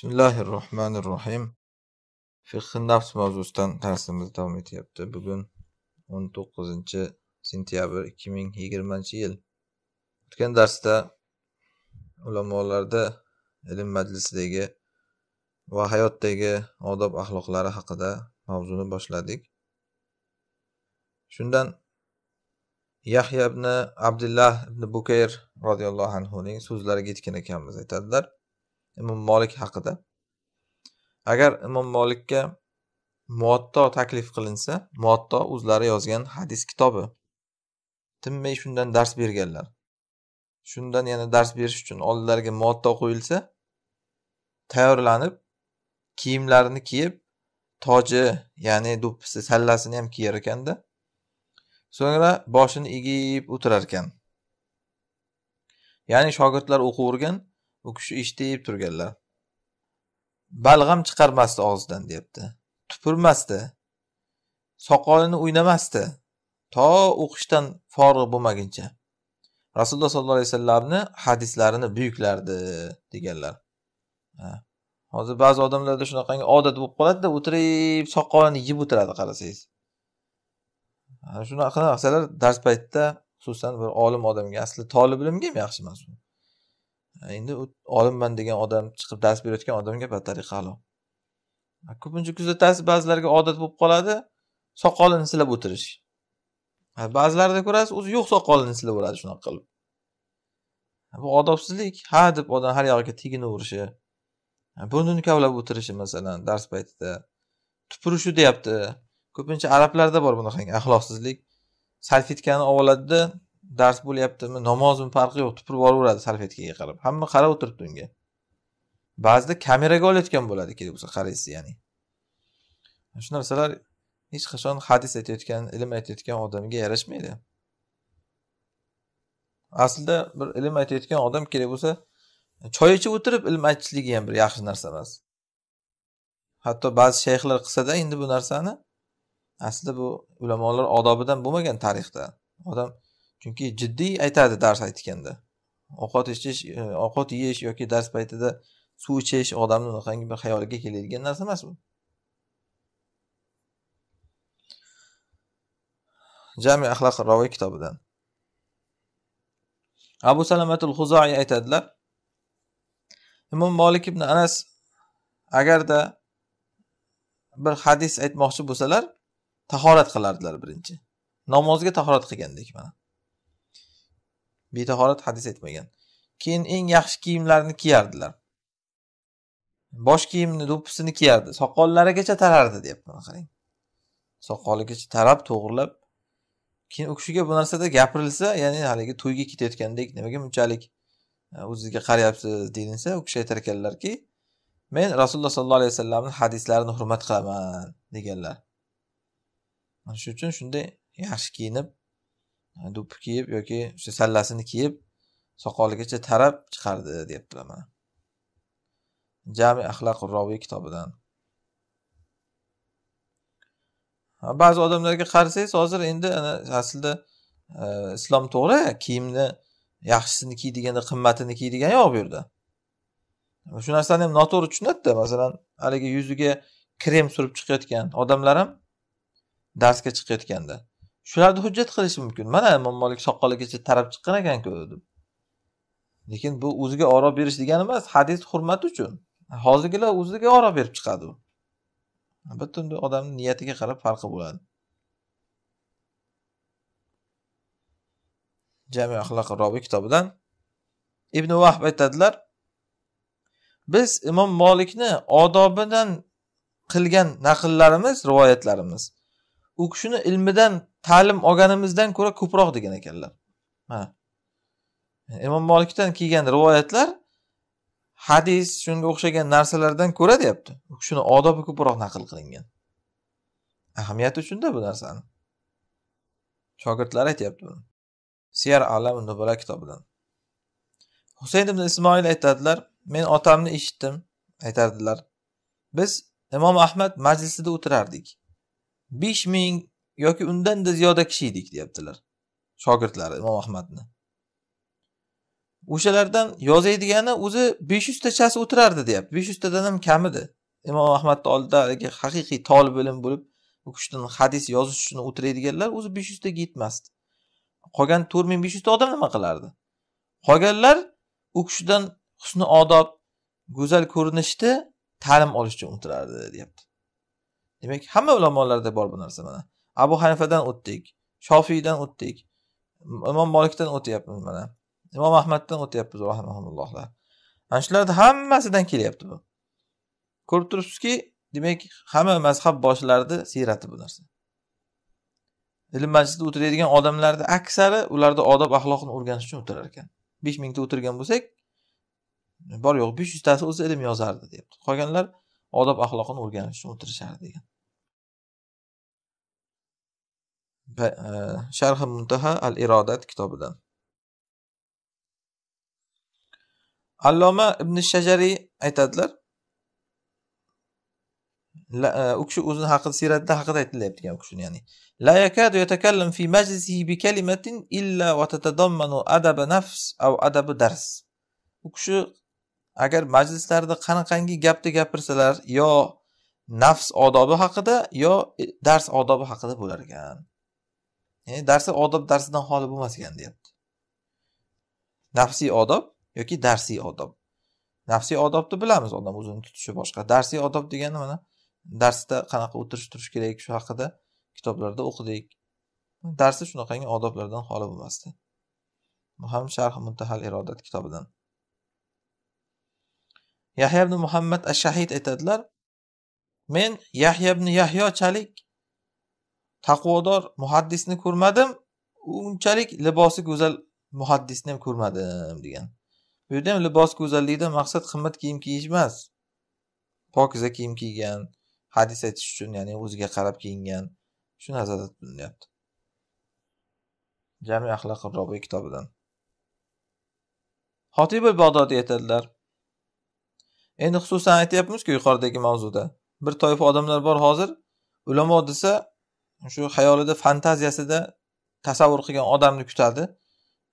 Bismillahirrohmanirrohim. Fiqhi nafs mavzusidan darsimiz davom etyapti. Bugun 19 sentyabr 2020-yil. O'tgan darsda ulamolarda ilm majlisidagi va hayotdagi odob axloqlari haqida mavzuni boshladik. Shundan Yahya ibn Abdullah ibn Bukayr radhiyallohu anhu ning so'zlariga yetgan ekanmiz aytadilar. imom molik haqida agar imom molikka muatto taklif qilinsa muatto o'zlari yozgan hadis kitobi tinmay shundan dars berganlar shundan yana dars berish uchun oldilariga muatto qo'yilsa tayyorlanib kiyimlarini kiyib toji ya'ni do'ppisi sallasini ham kiyar ekanda so'ngra boshini egib o'tirar ekan ya'ni shogirdlar o'qiyvergan u kishi eshitib turganlar balg'am chiqarmasdi og'zidan deyapti tupurmasdi soqolini o'ynamasdi to o'qishdan forig' bo'lmaguncha rasululloh sollallohu alayhi vasallamni hadislarini buyuklardi deganlar hozir ba'zi odamlarda shunaqangi odat bo'lib qoladida o'tirib soqolini yeb o'tiradi qarasangiz shunaqa narsalar dars paytida xususan bir olim odamga asli tolib ilmga ham yaxshi mansub endi u olimman degan odam chiqib dars berayotgan odamga batariqa halol ko'pincha kuzatasiz ba'zilarga odat bo'lib qoladi soqolini silab o'tirish ba'zilarida ko'rasiz o'zi yo'q soqolini silab oladi shunaqa qilib bu odobsizlik ha deb odam har yog'iga teginaverishi burnini kavlab o'tirishi masalan dars paytida tupurishi deyapti ko'pincha arablarda bor bunaqangi axloqsizlik salfetkani ovoladida dars bo'lyaptimi namozmi farqi yo'q tupurib yuboraveradi salfetkaga qarab hamma qarab o'tiribdi unga ba'zida kameraga olayotgan bo'ladi kerak bo'lsa qaraysiz ya'ni shu narsalar hech qachon hadis aytayotgan ilm aytayotgan odamga yarashmaydi aslida bir ilm aytayotgan odam kerak bo'lsa choy ichib o'tirib ilm aytishligi ham bir yaxshi narsa emas hatto ba'zi shayxlar qilsada endi bu narsani aslida bu ulamolar odobidan bo'lmagan tarixda odam chunki jiddiy aytadi dars aytganda ovqat ichish e, ovqat yeyish yoki dars paytida suv ichish odamni unaqangi bir xayoliga keladigan narsa emas bu jami axloq roviy kitobidan abu salamatul huzoiy aytadilar imom molik ibn anas agarda bir hadis aytmoqchi bo'lsalar tahorat qilardilar birinchi namozga tahorat qilgandek mana betahorat hadis aytmagan keyin eng yaxshi kiyimlarni kiyardilar bosh kiyimni do'ppisini kiyardi soqollarigacha tarardi deyapti mana qarang soqoligacha tarab to'g'irlab keyin u kishiga bu narsada gapirilsa ya'ni haligi to'yga ketayotgandek nimaga bunchalik e, o'zizga qarayapsiz deyilsa u kishi aytar ekanlarki men rasululloh sollallohu alayhi vasallamni hadislarini hurmat qilaman deganlar mana shuning uchun shunday yaxshi kiyinib do'ppi kiyib yoki o'sha sallasini kiyib soqoligacha tarab chiqardi deyaptilar mana jami axloqi roviy kitobidan ba'zi odamlarga qarasangiz hozir endi aslida e, islom to'g'ri kiyimni yaxshisini kiy deganda qimmatini kiy degani yo'q bu yerda shu narsani ham noto'g'ri tushunadida masalan haligi yuziga krem surib chiqayotgan odamlar ham darsga chiqayotganda shularni hujjat qilish mumkin mana imom molik soqoligacha tarab chiqqan ekanku deb lekin bu o'ziga oro berish degani emas hadis hurmati uchun hozirgilar o'ziga oro berib chiqadi u albatta unda odamni niyatiga qarab farqi bo'ladi jami axloqi robi kitobidan ibn vahb aytadilar biz imom molikni odobidan qilgan naqllarimiz rivoyatlarimiz u kishini ilmidan ta'lim olganimizdan ko'ra ko'proq degan ekanlar mana imom molikdan kelgan rivoyatlar hadis shunga o'xshagan narsalardan ko'ra deyapti u kishini odobi ko'proq naql qilingan ahamiyati uchunda bu narsani shogirdlari aytyapti buni siyar alam nubala kitobidan husayn ibn ismoil aytadilar men otamni eshitdim aytardilar biz imom ahmad majlisida o'tirardik besh ming yoki undanda ziyoda kishi edik deyaptilar shogirdlari imom ahmadni o'shalardan yozaydigani o'zi besh yuztachasi o'tirardi deyapti besh yuztadan ham kam edi imom ahmadni oldidagi haqiqiy tolib ilm bo'lib u kishidan hadis yozish uchun o'tiradiganlar o'zi besh yuztaga yetmasdi qolgan to'rt ming besh yuzta odam nima qilardi qolganlar u kishidan husni odob go'zal ko'rinishda ta'lim olish uchun o'tirardi deyapti demak hamma ulamolarda bor bu narsa mana abu hanifadan o'tdik shofiydan o'tdik imom molikdan o'tyapmiz mana imom ahmaddan o'tyapmiz rahimahumullohlar mana shularni hammasidan kelyapti bu ko'rib turibsizki demak hamma mazhab boshlarini siyrati bu narsa ilm majlisida o'tiradigan odamlarni aksari ularni odob axloqini o'rganish uchun o'tirar ekan besh mingta o'tirgan bo'lsak bor yo'q besh yuztasi o'zi ilm yozardi deyapti qolganlar odob axloqini o'rganish uchun o'tirishardi degan E, sharhi muntaha al irodat kitobidan alloma ibn shajariy aytadilar e, u kishi o'zini haqida siyratda haqida aytilyapti u kishini ya'ni la yakadu yatakallam fi majlisihi bi kalimatin illa wa tatadammanu adaba nafs aw adabu dars u kishi agar majlislarda qanaqangi gapni gapirsalar yo nafs odobi haqida yo e, dars odobi haqida bo'lar ekan ya'ni darsi odob darsidan xoli bo'lmas ekan deyapti nafsiy odob yoki darsiy odob nafsiy odobni bilamiz odam o'zini tutishi boshqa darsiy odob degani mana darsda qanaqa o'tirish turish kerak shu haqida kitoblarda o'qidik darsi shunaqangi odoblardan xoli bo'lmasdi bu ham sharh muntahal irodat kitobidan yahya ibn muhammad ashahid shahid aytadilar men yahya ibn yahyochalik taqvodor muhaddisni ko'rmadim unchalik libosi go'zal muhaddisni ham ko'rmadim degan bu yerda ham libos go'zallikdan maqsad qimmat kiyim kiyish emas pokiza kiyim kiygan hadis aytish uchun ya'ni o'ziga qarab kiyingan shu nazarda tutilyapti jami axloqi robi kitobidan xotibul bag'dodiy aytadilar endi xususan aytyapmizku yuqoridagi mavzuda bir toifa odamlar bor hozir ulamo desa shu xayolida fantaziyasida tasavvur qilgan odamni kutadi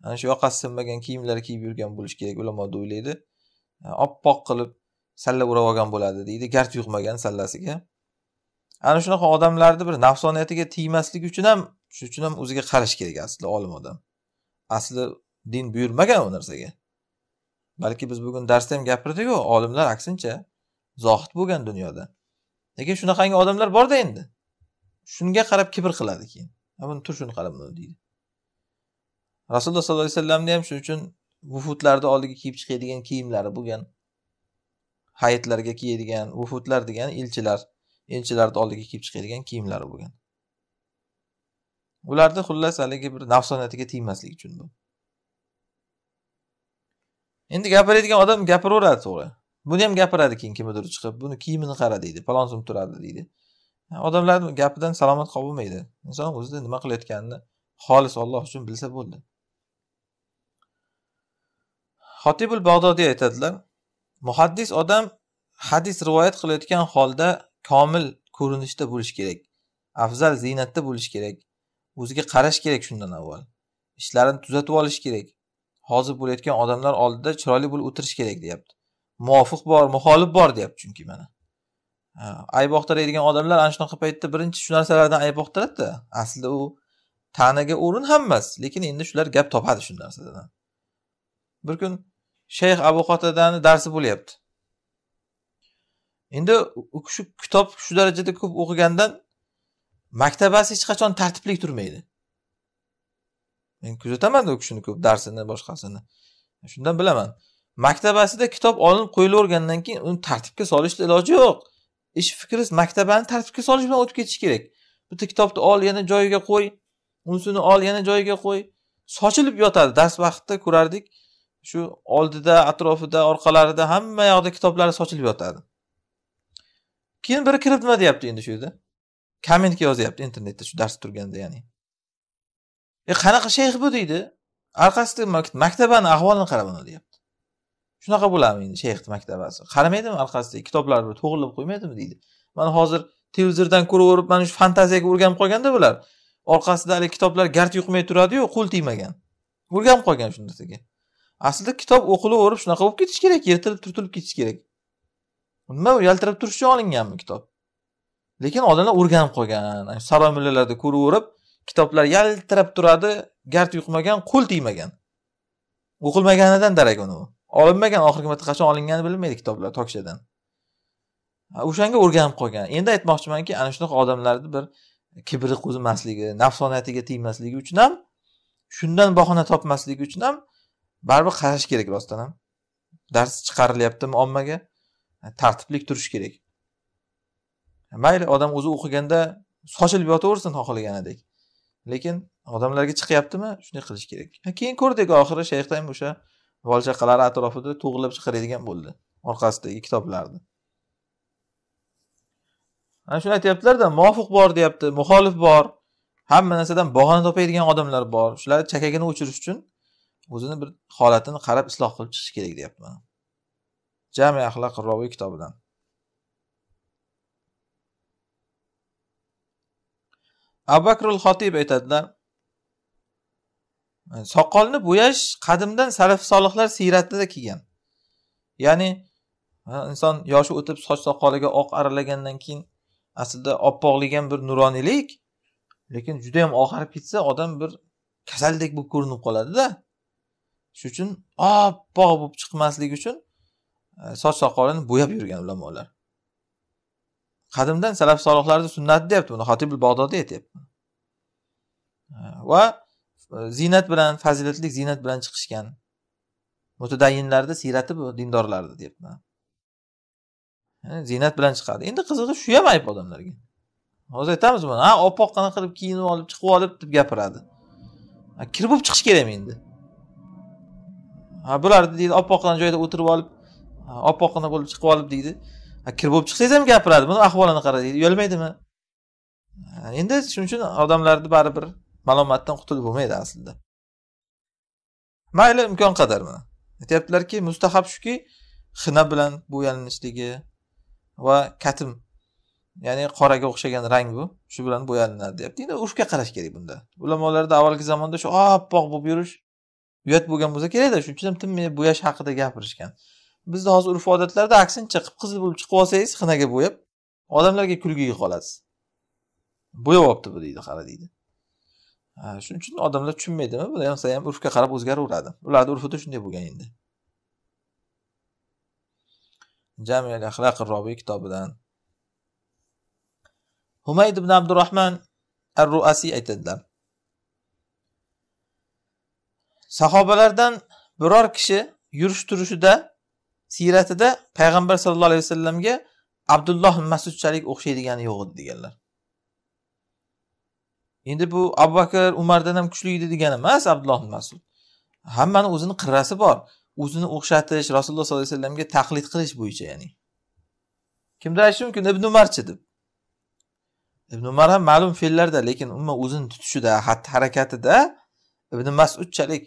ana shu yoqasi sinmagan kiyimlar kiyib yurgan bo'lishi kerak ulamo o'ylaydi oppoq qilib salla o'rab olgan bo'ladi deydi gard yuqmagan sallasiga ana shunaqa odamlarni bir nafsoniyatiga tegmaslik uchun ham shuning uchun ham o'ziga qarash kerak aslida olim odam asli din buyurmagan u narsaga balki biz bugun darsda ham gapirdikku olimlar aksincha zohid bo'lgan dunyoda lekin shunaqangi odamlar borda endi shunga qarab kibr qiladi keyin buni tur shuni qara buni deydi rasululloh sollallohu alayhi vasallamni ham shuning uchun vufutlarni oldiga kiyib chiqadigan kiyimlari bo'lgan hayitlarga kiyadigan vufutlar degani elchilar elchilarni oldiga kiyib chiqadigan kiyimlari bo'lgan ularni xullas haligi bir nafsoniyatiga tegmaslik uchun bu endi gapiradigan odam gapiraveradi to'g'ri buni ham gapiradi keyin kimnidir chiqib buni kiyimini qara deydi so'm turadi deydi odamlarni gapidan salomat qolib bo'lmaydi inson o'zida nima qilayotganini xolis olloh uchun bilsa bo'ldi xotibul bag'dodiy aytadilar muhaddis odam hadis rivoyat qilayotgan holda komil ko'rinishda bo'lishi kerak afzal ziynatda bo'lishi kerak o'ziga qarash kerak shundan avval ishlarini tuzatib olish kerak hozir bo'layotgan odamlar oldida chiroyli bo'lib o'tirish kerak deyapti muvofiq bor muxolif bor deyapti chunki mana ayb oqtiradigan odamlar ana shunaqa paytda birinchi shu narsalardan ayb oqtiradida aslida u taniga o'rin ham emas lekin endi shular gap topadi shu narsadan bir kun shayx abu qotadani darsi bo'lyapti endi u kishi kitob shu darajada ko'p o'qigandan maktabasi hech qachon tartibli turmaydi men kuzataman u kishini ko'p darsini boshqasini shundan bilaman maktabasida kitob olinib qo'yilavergandan keyin uni tartibga solishni iloji yo'q ish fikriz maktabani tartibga solish bilan o'tib ketish kerak bitta kitobni ol yana joyiga qo'y unisini ol yana joyiga qo'y sochilib yotadi dars vaqtida ko'rardik shu oldida atrofida orqalarida hamma yoqda kitoblari sochilib yotadi keyin biri kirib nima deyapti endi shu yerda kommentga yozyapti internetda shu dars turganda ya'ni e qanaqa shayx bu deydi orqasida maktabani ahvolini qarab deyapti shunaqa bo'ladimi endi shayxni maktabasi qaramaydimi kitoblar kitoblarni to'g'irlab qo'ymaydimi deydi mana hozir televizordan ko'raverib mana shu fantaziyaga o'rganib qolganda bular orqasida haligi kitoblar gard yuqmay turadiyu qo'l tegmagan o'rganib qolgan shu narsaga aslida kitob o'qilaverib shunaqa bo'lib ketishi kerak yirtilib turtilib ketishi kerak nima u yaltirab turish uchun olinganmi kitob lekin odamlar o'rganib qolgan saroy mullalarda ko'raverib kitoblar yaltirab turadi gard yuqmagan qo'l tegmagan o'qilmaganidan darak uni olinmagan oxirgi marta qachon olinganini bilmaydi kitoblar tokchadan o'shanga o'rganib qolgan endi aytmoqchimanki ana shunaqa odamlarni bir kibri qo'zimasligi nafsoniyatiga tegmasligi uchun ham shundan bahona topmasligi uchun ham baribir qarash kerak rostdan ham dars chiqarilyaptimi ommaga tartiblik turish kerak mayli odam o'zi o'qiganda sochilib yotaversin xohlaganidek lekin odamlarga chiqyaptimi shunday qilish kerak keyin ko'rdik oxiri shayxdan o'sha bolchaqalari atrofida tug'ilib chiqaradigan bo'ldi orqasidagi kitoblarni ana shuni aytyaptilarda muvofiq bor deyapti muxolif bor hamma narsadan bog'ona topadigan odamlar bor shularni chakagini o'chirish uchun o'zini bir holatini qarab isloh qilib chiqish kerak deyapti mana jami axloq roviy kitobidan abu bakrul xotib aytadilar Э, soqolni bo'yash qadimdan salaf solihlar siyratida kelgan ya'ni inson yoshi o'tib soch soqoliga oq aralagandan keyin aslida oppoqlik ham bir nuroniylik lekin juda yam oqarib ketsa odam bir kasaldek bo'lib ko'rinib qoladida shuning uchun oppoq bo'lib chiqmaslik uchun e, soch soqolini bo'yab yurgan ulamolar qadimdan salaf solihlarni sunnati deyapti buni xotibul bag'dodiy aytyapti e, va Э, ziynat bilan fazilatli ziynat bilan chiqishgan mutadayinlarni siyrati bu dindorlarni deyapman ziynat bilan chiqadi endi qizig'i shu ham ayb odamlarga hozir aytamiz buni ha oppoqqina qilib kiyinib olib chiqib olib deb gapiradi kir bo'lib chiqish kerak endi ha bularni deydi oppoqqina joyda o'tirib olib oppoqqina bo'lib chiqib olib deydi kir bo'lib chiqsangiz ham gapiradi buni ahvolini qara deydi uyalmaydimi endi shuning uchun odamlarni baribir malomatdan qutulib bo'lmaydi aslida mayli imkon qadar mana aytyaptilarki mustahab shuki xina bilan bo'yalinishligi va katim ya'ni qoraga o'xshagan rang bu shu bilan bo'yalinadi deyapti endi urfga qarash kerak bunda ulamolarda avvalgi zamonda shu oppoq bo'lib yurish uyat bo'lgan bo'lsa kerakda shuning uchun ham tinmay bo'yash haqida gapirishgan bizni hozir urf odatlarda aksincha qip qizil bo'lib chiqib olsangiz xinaga bo'yab odamlarga kulgiga qolasiz olibdi bu deydi qara deydi shuning uchun odamlar tushunmaydimi bularsa ham urfga qarab o'zgaraveradi ularni urfida shunday bo'lgan endi jamil axloq robiy kitobidan humayd ibn abdurahmon ar ruasiy aytadilar sahobalardan biror kishi yurish turishida siyratida payg'ambar sallallohu alayhi vasallamga abdulloh masudchalik o'xshaydigani yo'q edi deganlar endi bu abu bakr umardan ham kuchli edi degani emas abdulloh masud hammani o'zini qirrasi bor o'zini o'xshatish rasululloh sollallohu alayhi vasallamga taqlid qilish bo'yicha ya'ni kimdir aytishi mumkin ibn umarchi deb ibn umar ham ma'lum fe'llarda lekin umuman o'zini tutishida xatti harakatida ibn masudchalik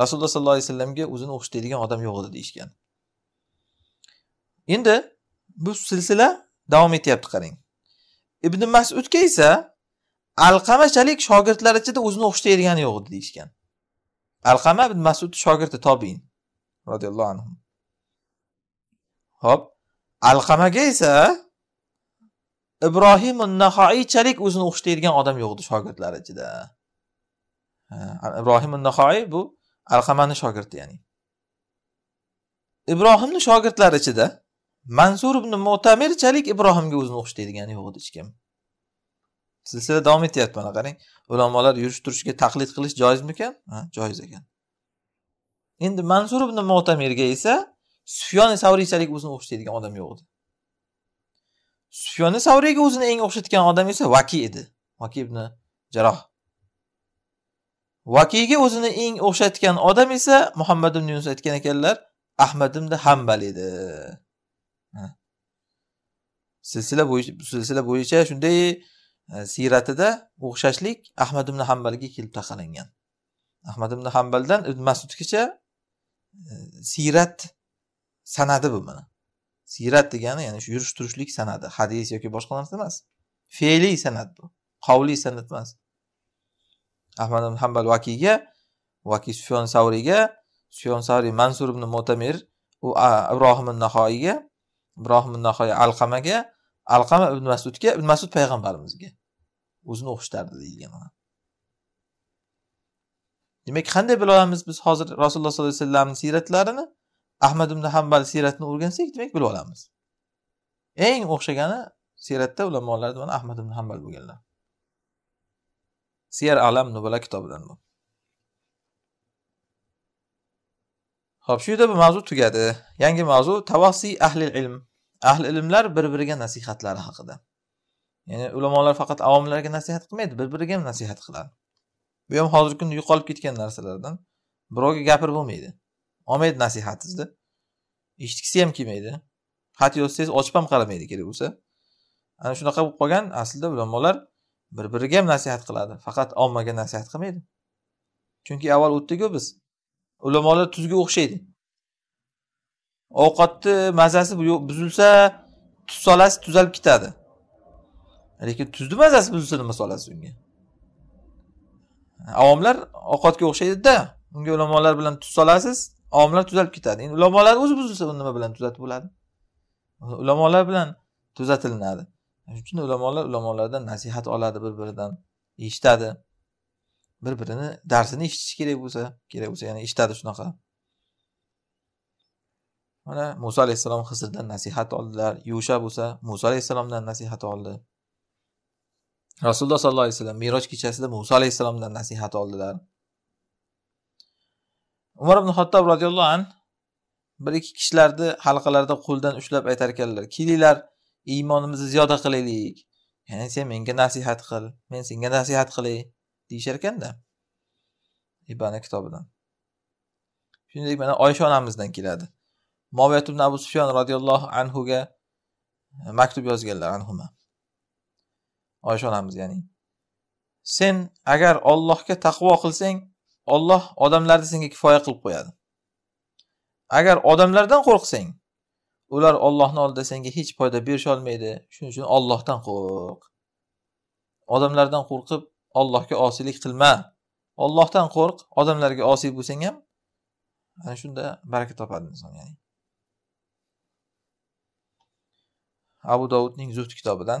rasululloh sollallohu alayhi vasallamga o'zini o'xshatadigan odam yo'q edi deyishgan endi bu silsila davom etyapti qarang ibn masudga esa alqamachalik shogirdlar ichida o'zini o'xshatadigani yo'q edi deyishgan alqama ibn masud shogirdi tobiin roziyallohu anhu ho'p alqamaga esa ibrohim nahoiychalik o'zini o'xshatadigan odam yo'q edi shogirdlar ichida ibrohim nahoiy bu alqamani shogirdi ya'ni ibrohimni shogirdlari ichida mansur ibn mo'tamirchalik ibrohimga o'zini o'xshatadigan yo'q edi hech kim silsila davom etyapti mana qarang ulamolar yurish turishga taqlid qilish joizmikan ha joiz ekan endi mansur ibn mo'tamirga esa sufyoni savriychalik o'zini o'xshatadigan odam yo'q edi sufyoni savriyga o'zini eng o'xshatgan odam esa vaki edi vaki ibn jaroh vakiyga o'zini eng o'xshatgan odam esa muhammad ibn yunus aytgan ekanlar ahmad ibn hambal edi silsila bo'yicha silsila bo'yicha shunday E, siyratida o'xshashlik ahmad ibn hambalga kelib taqalangan ahmad ibn hambaldan ibn masudgacha e, siyrat sanadi bu mana siyrat degani ya'ni shu yurish turishlik sanadi hadis yoki boshqa narsa emas fe'liy sanat bu qovli sanat emas ahmad ibn hambal vakiyga vaki sufyon savriyga sufyon savriy mansur ibn mo'tamir u ibrohim nahoiyga ibrohim nahoiy alqamaga alqama ibn masudga ibn masud payg'ambarimizga o'zini o'qishardi deyilgan demak qanday bila olamiz biz hozir rasululloh sollallohu alayhi vasallamni siyratlarini ahmad ibn hambal siyratini o'rgansak demak bilib olamiz eng o'xshagani siyratda ulamolar mana ahmad ibn hambal bo'lganlar siyar alam nubala kitobidan bu ho'p shu yerda bu mavzu tugadi yangi mavzu tavasi ahli ilm ahli ilmlar bir biriga nasihatlari haqida ya'ni ulamolar faqat avomlarga nasihat qilmaydi bir biriga ham nasihat qiladi bu ham hozirgi kunda yo'qolib ketgan narsalardan birovga gapirib bo'lmaydi olmaydi nasihatingizni eshitgisi ham kelmaydi xat yozsangiz ochib ham qaramaydi kerak bo'lsa ana shunaqa bo'lib qolgan aslida ulamolar bir biriga ham nasihat qiladi faqat ommaga nasihat qilmaydi chunki avval o'tdikku biz ulamolar tuzga o'xshaydi ovqatni mazasi buzilsa tuz solasiz tuzalib ketadi lekin tuzni mazasi buzilsa nima solasiz unga avomlar ovqatga o'xshaydida unga ulamolar bilan tuz solasiz avomlar tuzalib ketadi endi ulamolar o'zi buzilsa uni nima bilan tuzatib bo'ladi ulamolar bilan tuzatilinadi shuning uchun ulamolar ulamolardan nasihat oladi bir biridan eshitadi bir birini darsini eshitishi kerak bo'lsa kerak bo'lsa ya'ni eshitadi shunaqa mana muso alayhissalom hizrdan nasihat oldilar yusha bo'lsa muso alayhissalomdan nasihat oldi rasululloh sollallohu alayhi vasallam meroj kechasida muso alayhissalomdan nasihat oldilar umar ibn xattob roziyallohu an bir ikki kishilarni halqalarda qo'ldan ushlab aytar ekanlar kelinglar iymonimizni ziyoda qilaylik ya'ni sen menga nasihat qil men senga nasihat qilay deyishar ekanda ibana kitobidan shuningdek mana oysha onamizdan keladi moviyat ibn abu sufyon roziyallohu anhuga maktub yozganlar anhuma oysha onamiz ya'ni sen agar ollohga taqvo qilsang olloh odamlarni senga kifoya qilib qo'yadi agar odamlardan qo'rqsang ular ollohni oldida senga hech foyda berisholmaydi shuning uchun ollohdan qo'rq odamlardan qo'rqib ollohga osiylik qilma ollohdan qo'rq odamlarga osiy bo'lsang ham ana shunda baraka topadi inson ya'ni abu dovudning zuft kitobidan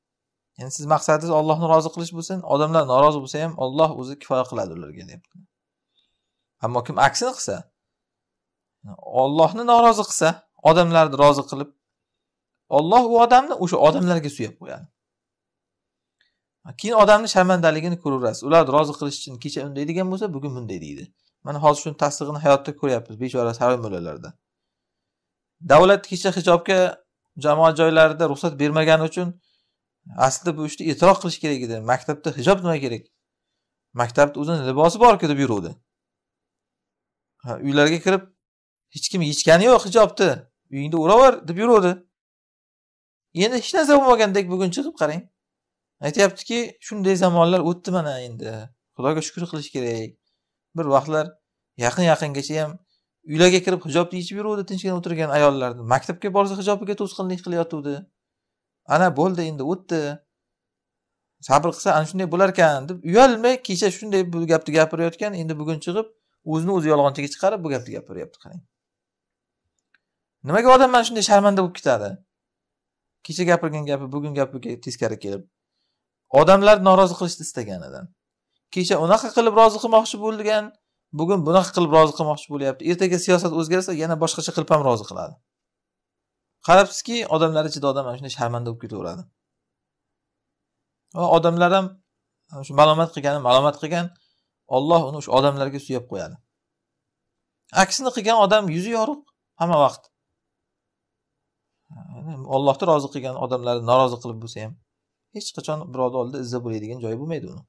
ya'ni siz maqsadingiz ollohni rozi qilish bo'lsin odamlar norozi bo'lsa ham olloh o'zi kifoya qiladi ularga deyapti ammo kim aksini qilsa ollohni norozi qilsa odamlarni rozi qilib olloh u odamni o'sha odamlarga suyab qo'yadi keyin odamni sharmandaligini ko'raverasiz ularni rozi qilish uchun kecha unday degan bo'lsa bugun bunday deydi mana hozir shuni tasdig'ini hayotda ko'ryapmiz bechora saroy mo'lalarda davlat kecha hijobga jamoat joylarida ruxsat bermagani uchun aslida bu ishni e'tirof qilish kerak edi maktabda hijob nima kerak maktabda o'zini libosi borku deb yuruvdi uylarga kirib hech kim yechgani yo'q hijobni uyingda o'raver deb yuruvdi endi hech narsa bo'lmagandek bugun chiqib qarang aytyaptiki shunday zamonlar o'tdi mana endi xudoga shukur qilish kerak bir vaqtlar yaqin yaqingacha ham uylarga kirib hijobni yechib yuruvdi tinchgina o'tirgan ayollarni maktabga borsa hijobiga to'sqinlik qilayotgandi ana bo'ldi endi o'tdi sabr qilsa ana shunday bo'larkan deb uyalmay kecha shunday bu gapni gapirayotgan endi bugun chiqib o'zini o'zi yolg'onchiga chiqarib bu gapni gapiryapti qarang nimaga odam mana shunday sharmanda bo'lib ketadi kecha gapirgan gapi bugun gapiga teskari kelib odamlar norozi qilishni istaganidan kecha unaqa qilib rozi qilmoqchi bo'lgan bugun bunaqa qilib rozi qilmoqchi bo'lyapti ertaga siyosat o'zgarsa yana boshqacha qilib ham rozi qiladi qarabsizki odamlar ichida odam mana shunday sharmanda bo'lib ketaveradi va odamlar ham shu malomat qilgani malomat qilgan olloh uni o'sha odamlarga suyab qo'yadi aksini qilgan odam yuzi yorug' hamma vaqt ollohni rozi qilgan odamlarni norozi qilib bo'lsa ham hech qachon birovni oldida izza bo'ladigan joyi bo'lmaydi uni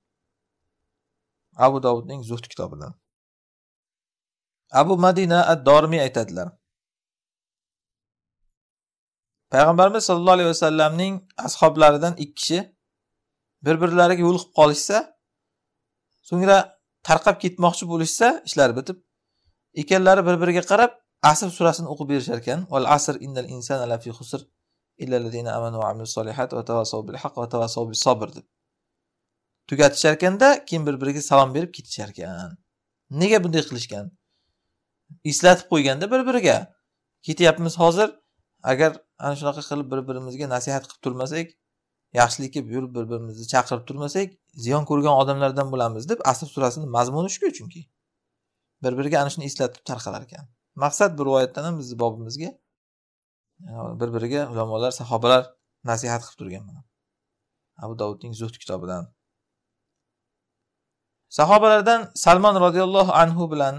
abu dovudning zuhd kitobidan abu madina ad dormiy aytadilar payg'ambarimiz sollallohu alayhi vasallamning ashoblaridan ikki kishi bir birlariga yo'liqib qolishsa so'ngra tarqab ketmoqchi bo'lishsa ishlari bitib ikkalari bir biriga qarab asr surasini o'qib berishar ekan val asr innal insana lafi husr amanu va solihat va bil haqq va deb tugatishar ekanda keyin bir biriga salom berib ketishar ekan nega bunday qilishgan eslatib qo'yganda bir biriga ketyapmiz hozir agar ana shunaqa qilib bir birimizga nasihat qilib turmasak yaxshilikka buyurib bir birimizni chaqirib turmasak ziyon ko'rgan odamlardan bo'lamiz deb asr surasini mazmuni shuku chunki bir biriga ana shuni eslatib tarqalar ekan maqsad bu rivoyatdan ham bizni bobimizga bir biriga ulamolar sahobalar nasihat qilib turgan mana abu davudning zuhd kitobidan sahobalardan salmon roziyallohu anhu bilan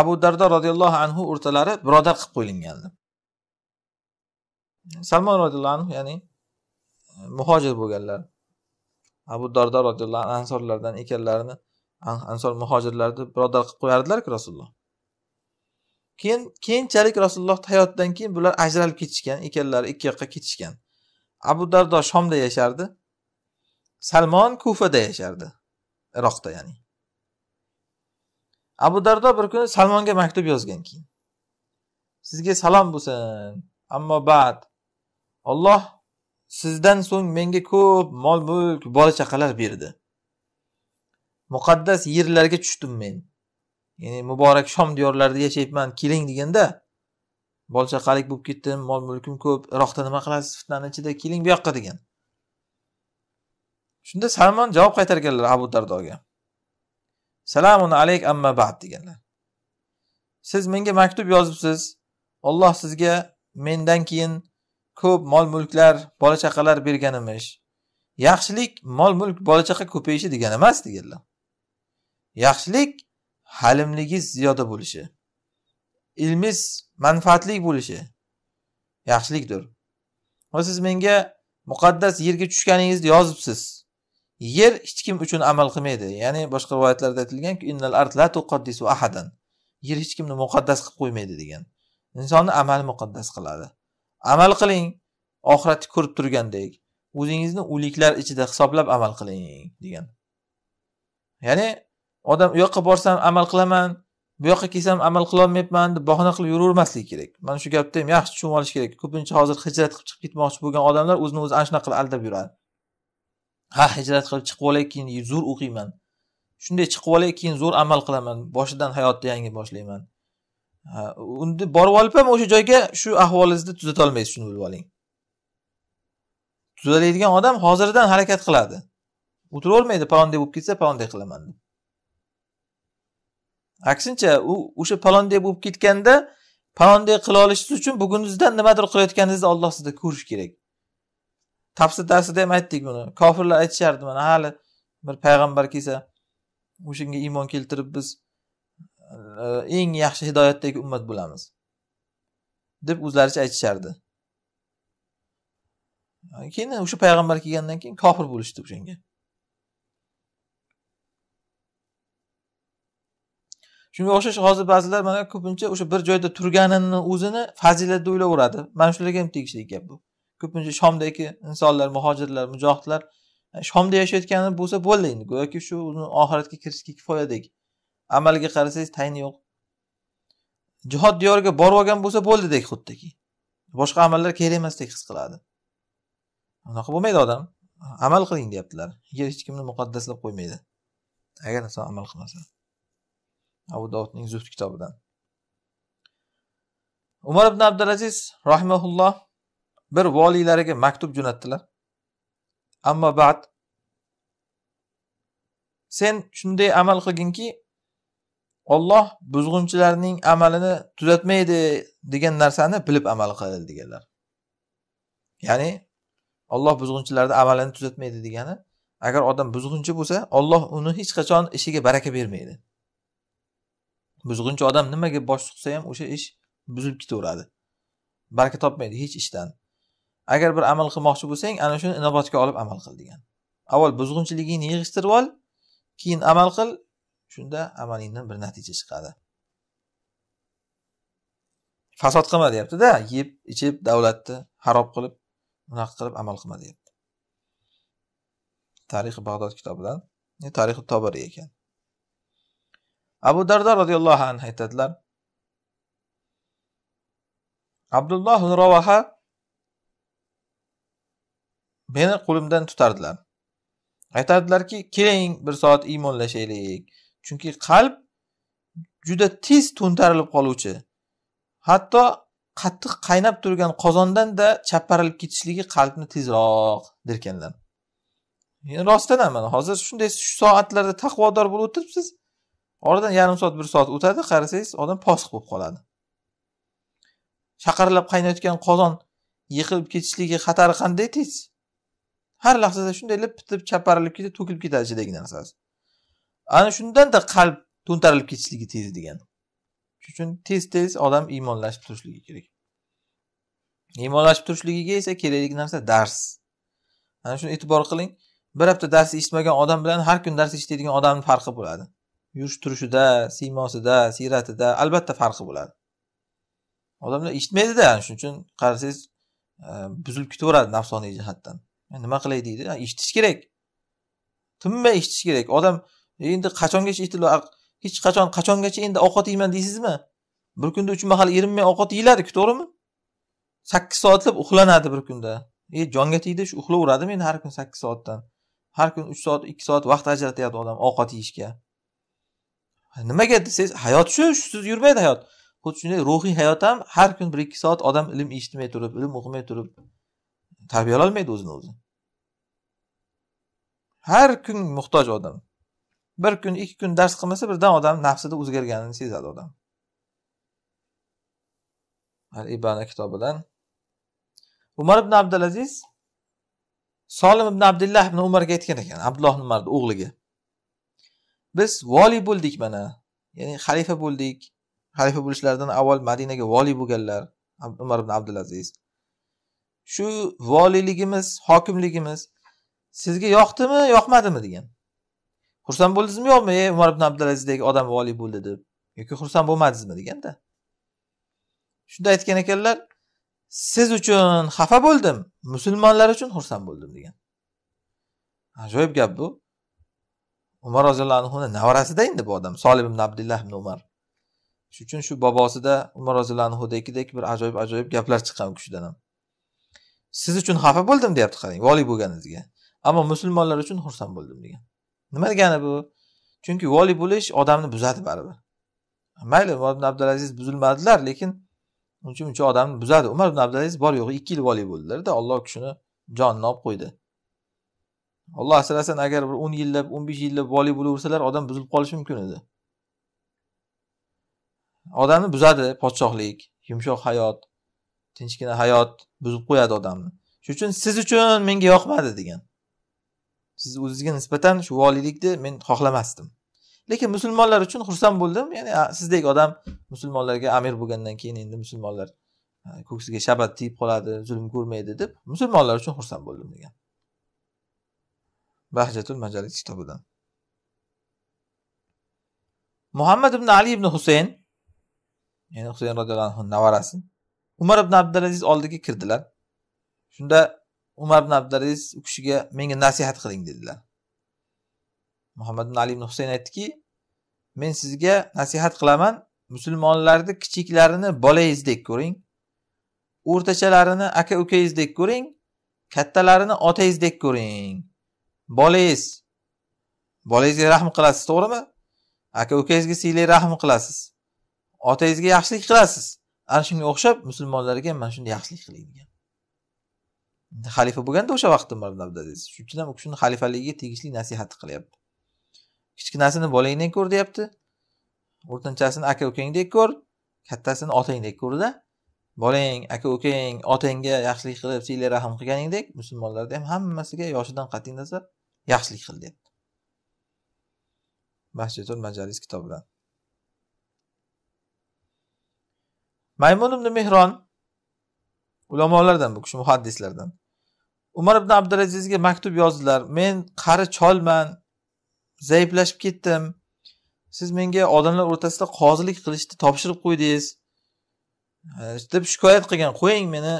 abu dardo roziyallohu anhu o'rtalari birodar qilib qo'yilgandi salmon roziyallohu anhu ya'ni muhojir bo'lganlar abu dardo roziyallohu anhu ansorlardan ekanlarini ansor muhojirlarni birodar qilib qo'yardilarku rasululloh keyin keyinchalik rasululloh hayotidan keyin bular ajralib ketishgan ekanlari ikki yoqqa ketishgan abu dardo shomda yashardi salmon kufada yashardi iroqda ya'ni abu dardo bir kuni salmonga maktub yozgan keyin sizga salom bo'lsin ammo bad Alloh sizdan so'ng menga ko'p mol mulk bola chaqalar berdi muqaddas yerlarga tushdim men ya'ni muborak shom diyorlarida yashayapman keling deganda bola chaqalik bo'lib ketdim mol mulkim ko'p iroqda nima qilasiz fitnani ichida keling bu yoqqa degan shunda salmon javob qaytarganlar abu dardoga salamun alayk amma ba'd deganlar siz menga maktub yozibsiz olloh sizga mendan keyin ko'p mol mulklar bola chaqalar bergan emish yaxshilik mol mulk bola chaqa ko'payishi degani emas deganlar yaxshilik halimligi ziyoda bo'lishi ilmingiz manfaatli bo'lishi yaxshilikdir va siz menga muqaddas yerga tushganingizni yozibsiz yer hech kim uchun amal qilmaydi ya'ni boshqa rivoyatlarda aytilganki innal ard la tuqaddisu ahadan yer hech kimni muqaddas qilib qo'ymaydi degan insonni amali muqaddas qiladi amal qiling oxiratni ko'rib turgandek o'zingizni o'liklar ichida hisoblab amal qiling degan ya'ni odam u yoqqa borsam amal qilaman bu yoqqa kelsam amal qilolmayapman deb bahona qilib yuravermaslik kerak mana shu gapni ham yaxshi tushunib olish kerak ko'pincha hozir hijrat qilib chiqib ketmoqchi bo'lgan odamlar o'zini o'zi ana shunaqa qilib aldab yuradi ha hijrat qilib chiqib olay keyin zo'r o'qiyman shunday chiqib olay keyin zo'r amal qilaman boshidan hayotni yangi boshlayman unda borib olib ham o'sha joyga shu ahvolingizni olmaysiz shuni bilib oling tuzalaydigan odam hozirdan harakat qiladi o'tiravermaydi palonday bo'lib ketsa palonday qilaman deb aksincha u o'sha palonday bo'lib ketganda palonday qila olishingiz uchun bugunizdan nimadir qilayotganingizni olloh sizda ko'rishi kerak tafsir darsida ham aytdik buni kofirlar aytishardi mana hali bir payg'ambar kelsa o'shanga iymon keltirib biz eng yaxshi hidoyatdagi ummat bo'lamiz deb o'zlaricha aytishardi keyin o'sha payg'ambar kelgandan keyin kofir bo'lishdi o'shanga shunga o'xshash hozir ba'zilar mana ko'pincha o'sha bir joyda turganini o'zini fazilat deb o'ylaveradi mana shularga ham tegishli gap bu ko'pincha shomdagi insonlar muhojirlar mujohidlar shomda yashayotgani bo'lsa bo'ldi endi go'yoki shu oxiratga kirishga kifoyadek amalga qarasangiz tayini yo'q jihod diyoriga borib olgan bo'lsa bo'ldidek xuddiki boshqa amallar kerak emasdek his qiladi unaqa bo'lmaydi odam amal qiling deyaptilar yer hech kimni muqaddaslab qo'ymaydi agar inson amal qilmasa abu dovudning zuft kitobidan umar ibn abdulaziz rahimaulloh bir voliylariga maktub jo'natdilar ammo bad sen shunday amal qilginki Alloh buzg'unchilarning amalini tuzatmaydi degan narsani bilib amal qil deganlar. Ya'ni Alloh buzg'unchilarda amalini tuzatmaydi degani agar odam buzg'unchi bo'lsa, Alloh uni hech qachon ishiga baraka bermaydi. Buzg'unchi odam nimaga bosh suqsa ham o'sha ish buzilib ketaveradi. Baraka topmaydi hech ishdan. Agar bir amal qilmoqchi bo'lsang, ana shuni inobatga olib amal qil degan. Avval buzg'unchiligingni yig'ishtirib ol, keyin amal qil, shunda amalingdan bir natija chiqadi fasod qilma deyaptida yeb ichib davlatni harob qilib unaqa qilib amal qilma deyapti tarixi bag'dod kitobidan e, tarixi tobari ekan abu dardo roziyallohu anhu aytadilar abdulloh rovaha meni qo'limdan tutardilar aytardilarki keling bir soat iymonlashaylik chunki qalb juda tez to'ntarilib qoluvchi hatto qattiq qaynab turgan qozondan da chaparilib ketishligi qalbni tezroq dirkanlar rostdan ham mana hozir shunday shu soatlarda taqvodor bo'lib o'tiribsiz oradan yarim soat bir soat o'tadi qarasangiz odam posiq bo'lib qoladi shaqirlab qaynayotgan qozon yiqilib ketishligi xatari qanday tez har lahzada shunday lip pitib chaparilib ketib to'kilib ketadi ichidagi narsasi ana shundanda qalb to'ntarilib ketishligi tez degan shuning uchun tez tez odam iymonlashib turishligi kerak iymonlashib turishligiga esa kerakli narsa dars ana shuni e'tibor qiling bir hafta dars eshitmagan odam bilan har kun dars eshitadigan odamni farqi bo'ladi yurish turishida siymosida siyratida albatta farqi bo'ladi odamlar eshitmaydida shuning uchun qarasangiz e, buzilib ketaveradi nafsoniy jihatdan nima qilay deydi eshitish kerak tinmay eshitish kerak odam endi qachongacha itilo hech qachon qachongacha endi ovqat yeyman deysizmi bir kunda uch mahal erinmay ovqat yeyiladiku to'g'rimi sakkiz soatlab uxlanadi bir kunda e jonga tegdi shu uxlaveradimi endi har kun sakkiz soatdan har kun uch soat ikki soat vaqt ajratyapti odam ovqat yeyishga nimaga desangiz hayot shu shusiz yurmaydi hayot xuddi shunday ruhiy hayot ham har kun bir ikki soat odam ilm eshitmay turib ilm o'qimay turib tarbiyalolmaydi o'zini o'zi har kun muhtoj odam bir kun ikki kun dars qilmasa birdan odam nafsida o'zgarganini sezadi odam al ibana kitobidan umar ibn abdulaziz solim ibn abdullah ibn umarga aytgan ekan abdulloh ibn umarni o'g'liga biz voliy bo'ldik mana ya'ni xalifa bo'ldik xalifa bo'lishlaridan avval madinaga voliy bo'lganlar umar ibn abdulaziz shu voliyligimiz hokimligimiz sizga yoqdimi yoqmadimi degan xursand bo'ldingizmi yo'qmi e umar ibn abdulazizdek odam voliy bo'ldi deb yoki xursand bo'lmadingizmi deganda shunda aytgan ekanlar siz uchun xafa bo'ldim musulmonlar uchun xursand bo'ldim degan ajoyib gap bu umar roziyallohu anhuni nevarasida endi bu odam solib ibn abdullah ibn umar shuning uchun shu bobosida umar roziyallohu anhudekidek bir ajoyib ajoyib gaplar chiqqan u kishidan ham siz uchun xafa bo'ldim deyapti qarang voliy bo'lganingizga ammo musulmonlar uchun xursand bo'ldim degan nima degani bu chunki voliy bo'lish odamni buzadi baribir mayli umar ibn abdulaziz buzilmadilar lekin uncha muncha odamni buzadi umar ibn abdulaziz bor yo'g'i ikki yil voliy bo'ldilarda olloh kishini jonini olib qo'ydi olloh asrasin agar bir o'n yillab o'n besh yillab voliy bo'laversalar odam buzilib qolishi mumkin edi odamni buzadi podshohlik yumshoq hayot tinchgina hayot buzib qo'yadi odamni shuning uchun siz uchun menga yoqmadi degan siz o'zizga nisbatan shu voliylikni men xohlamasdim lekin musulmonlar uchun xursand bo'ldim ya'ni sizdek odam musulmonlarga amir bo'lgandan keyin endi musulmonlar ko'ksiga shabat tiyib qoladi zulm ko'rmaydi deb musulmonlar uchun xursand bo'ldim degan bahjatul majalis kitobidan muhammad ibn ali ibn husayn ya'ni husayn roziyallohu anhu navarasi umar ibn abdulaziz oldiga kirdilar shunda umar ibn abdulaziz u kishiga menga nasihat qiling dedilar muhammad ibn ali ibn husayn aytdiki men sizga nasihat qilaman musulmonlarni kichiklarini bolangizdek ko'ring o'rtachalarini aka ukangizdek ko'ring kattalarini otangizdek ko'ring bolangiz bolangizga rahm qilasiz to'g'rimi aka ukangizga siylay rahm qilasiz otangizga yaxshilik qilasiz ana shunga o'xshab musulmonlarga mana shunday yaxshilik qiling xalifa bo'lganda o'sha vaqtda umar ibn abdulaziz shuning uchun ham u kishini xalifaligiga tegishli nasihat qilyapti kichkinasini bolangdek ko'r deyapti o'rtanchasini aka ukangdek ko'r kattasini otangdek ko'rda bolang aka ukang otangga yaxshilik qilib senga rahm qilganingdek musulmonlarda ham hammasiga yoshidan qat'iy nazar yaxshilik qil deyapti masjidul majalis kitobidan maymun ibn mehron ulamolardan bu kishi muhaddislardan umar ibn abdulazizga maktub yozdilar men qari cholman zaiflashib ketdim siz menga odamlar o'rtasida qozilik qilishni topshirib qo'ydingiz deb shikoyat qilgan qo'ying meni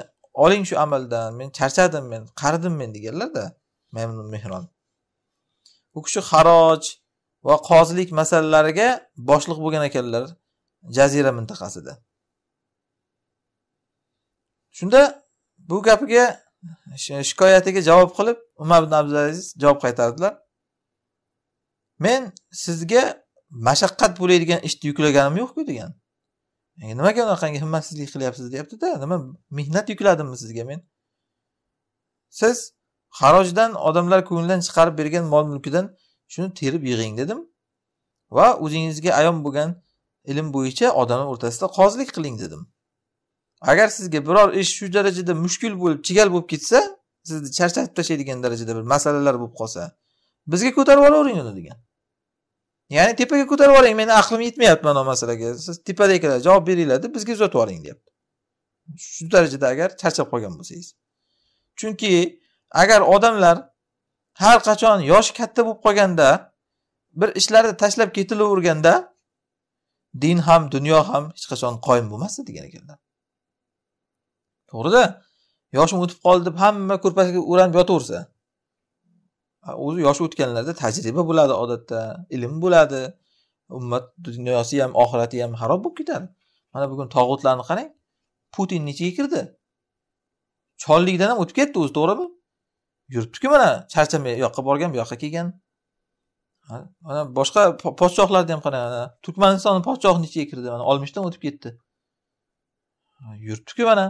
oling shu amaldan men charchadim men qaridim men deganlarda maymun mehron u kishi xaroj va qozilik masalalariga boshliq bo'lgan ekanlar jazira mintaqasida shunda bu gapiga shikoyatiga javob qilib umar ibn abdulaziz javob qaytardilar men sizga mashaqqat bo'laydigan ishni yuklaganim yo'qku degan nimaga unaqangi himmatsizlik qilyapsiz deyaptida nima mehnat yukladimmi sizga men siz harojdan odamlar ko'nglidan chiqarib bergan mol mulkidan shuni terib yig'ing dedim va o'zingizga ayon bo'lgan ilm bo'yicha odamlar o'rtasida qozilik qiling dedim agar sizga biror ish shu darajada mushkul bo'lib chigal bo'lib ketsa sizni charchatib tashlaydigan darajada bir masalalar bo'lib qolsa bizga ko'tarib olavering uni degan ya'ni tepaga ko'tarib yuboring meni aqlim yetmayapti mana bu masalaga siz tepadagilar javob beringlar deb bizga uzatib yuboring deyapti shu darajada agar charchab qolgan bo'lsangiz chunki agar odamlar har qachon yoshi katta bo'lib qolganda bir ishlarni tashlab ketilaverganda din ham dunyo ham hech qachon qoyim bo'lmasdi degan ekanlar to'g'rida yoshim o'tib qoldi deb hamma ko'rpasiga o'ranib yotaversa o'zi yoshi o'tganlarda tajriba bo'ladi odatda ilm bo'ladi ummat dunyosi ham oxirati ham xarob bo'lib ketadi mana bugun tog'utlarni qarang putin nechiga kirdi chollikdan ham o'tib ketdi o'zi to'g'rimi yuribdiku mana charchamay u yoqqa borgan bu yoqqa kelgan mana boshqa podshohlarni ham qarang mana turkmaniston podshohi nechiga kirdi mana oltmishdan o'tib ketdi yuribdiku mana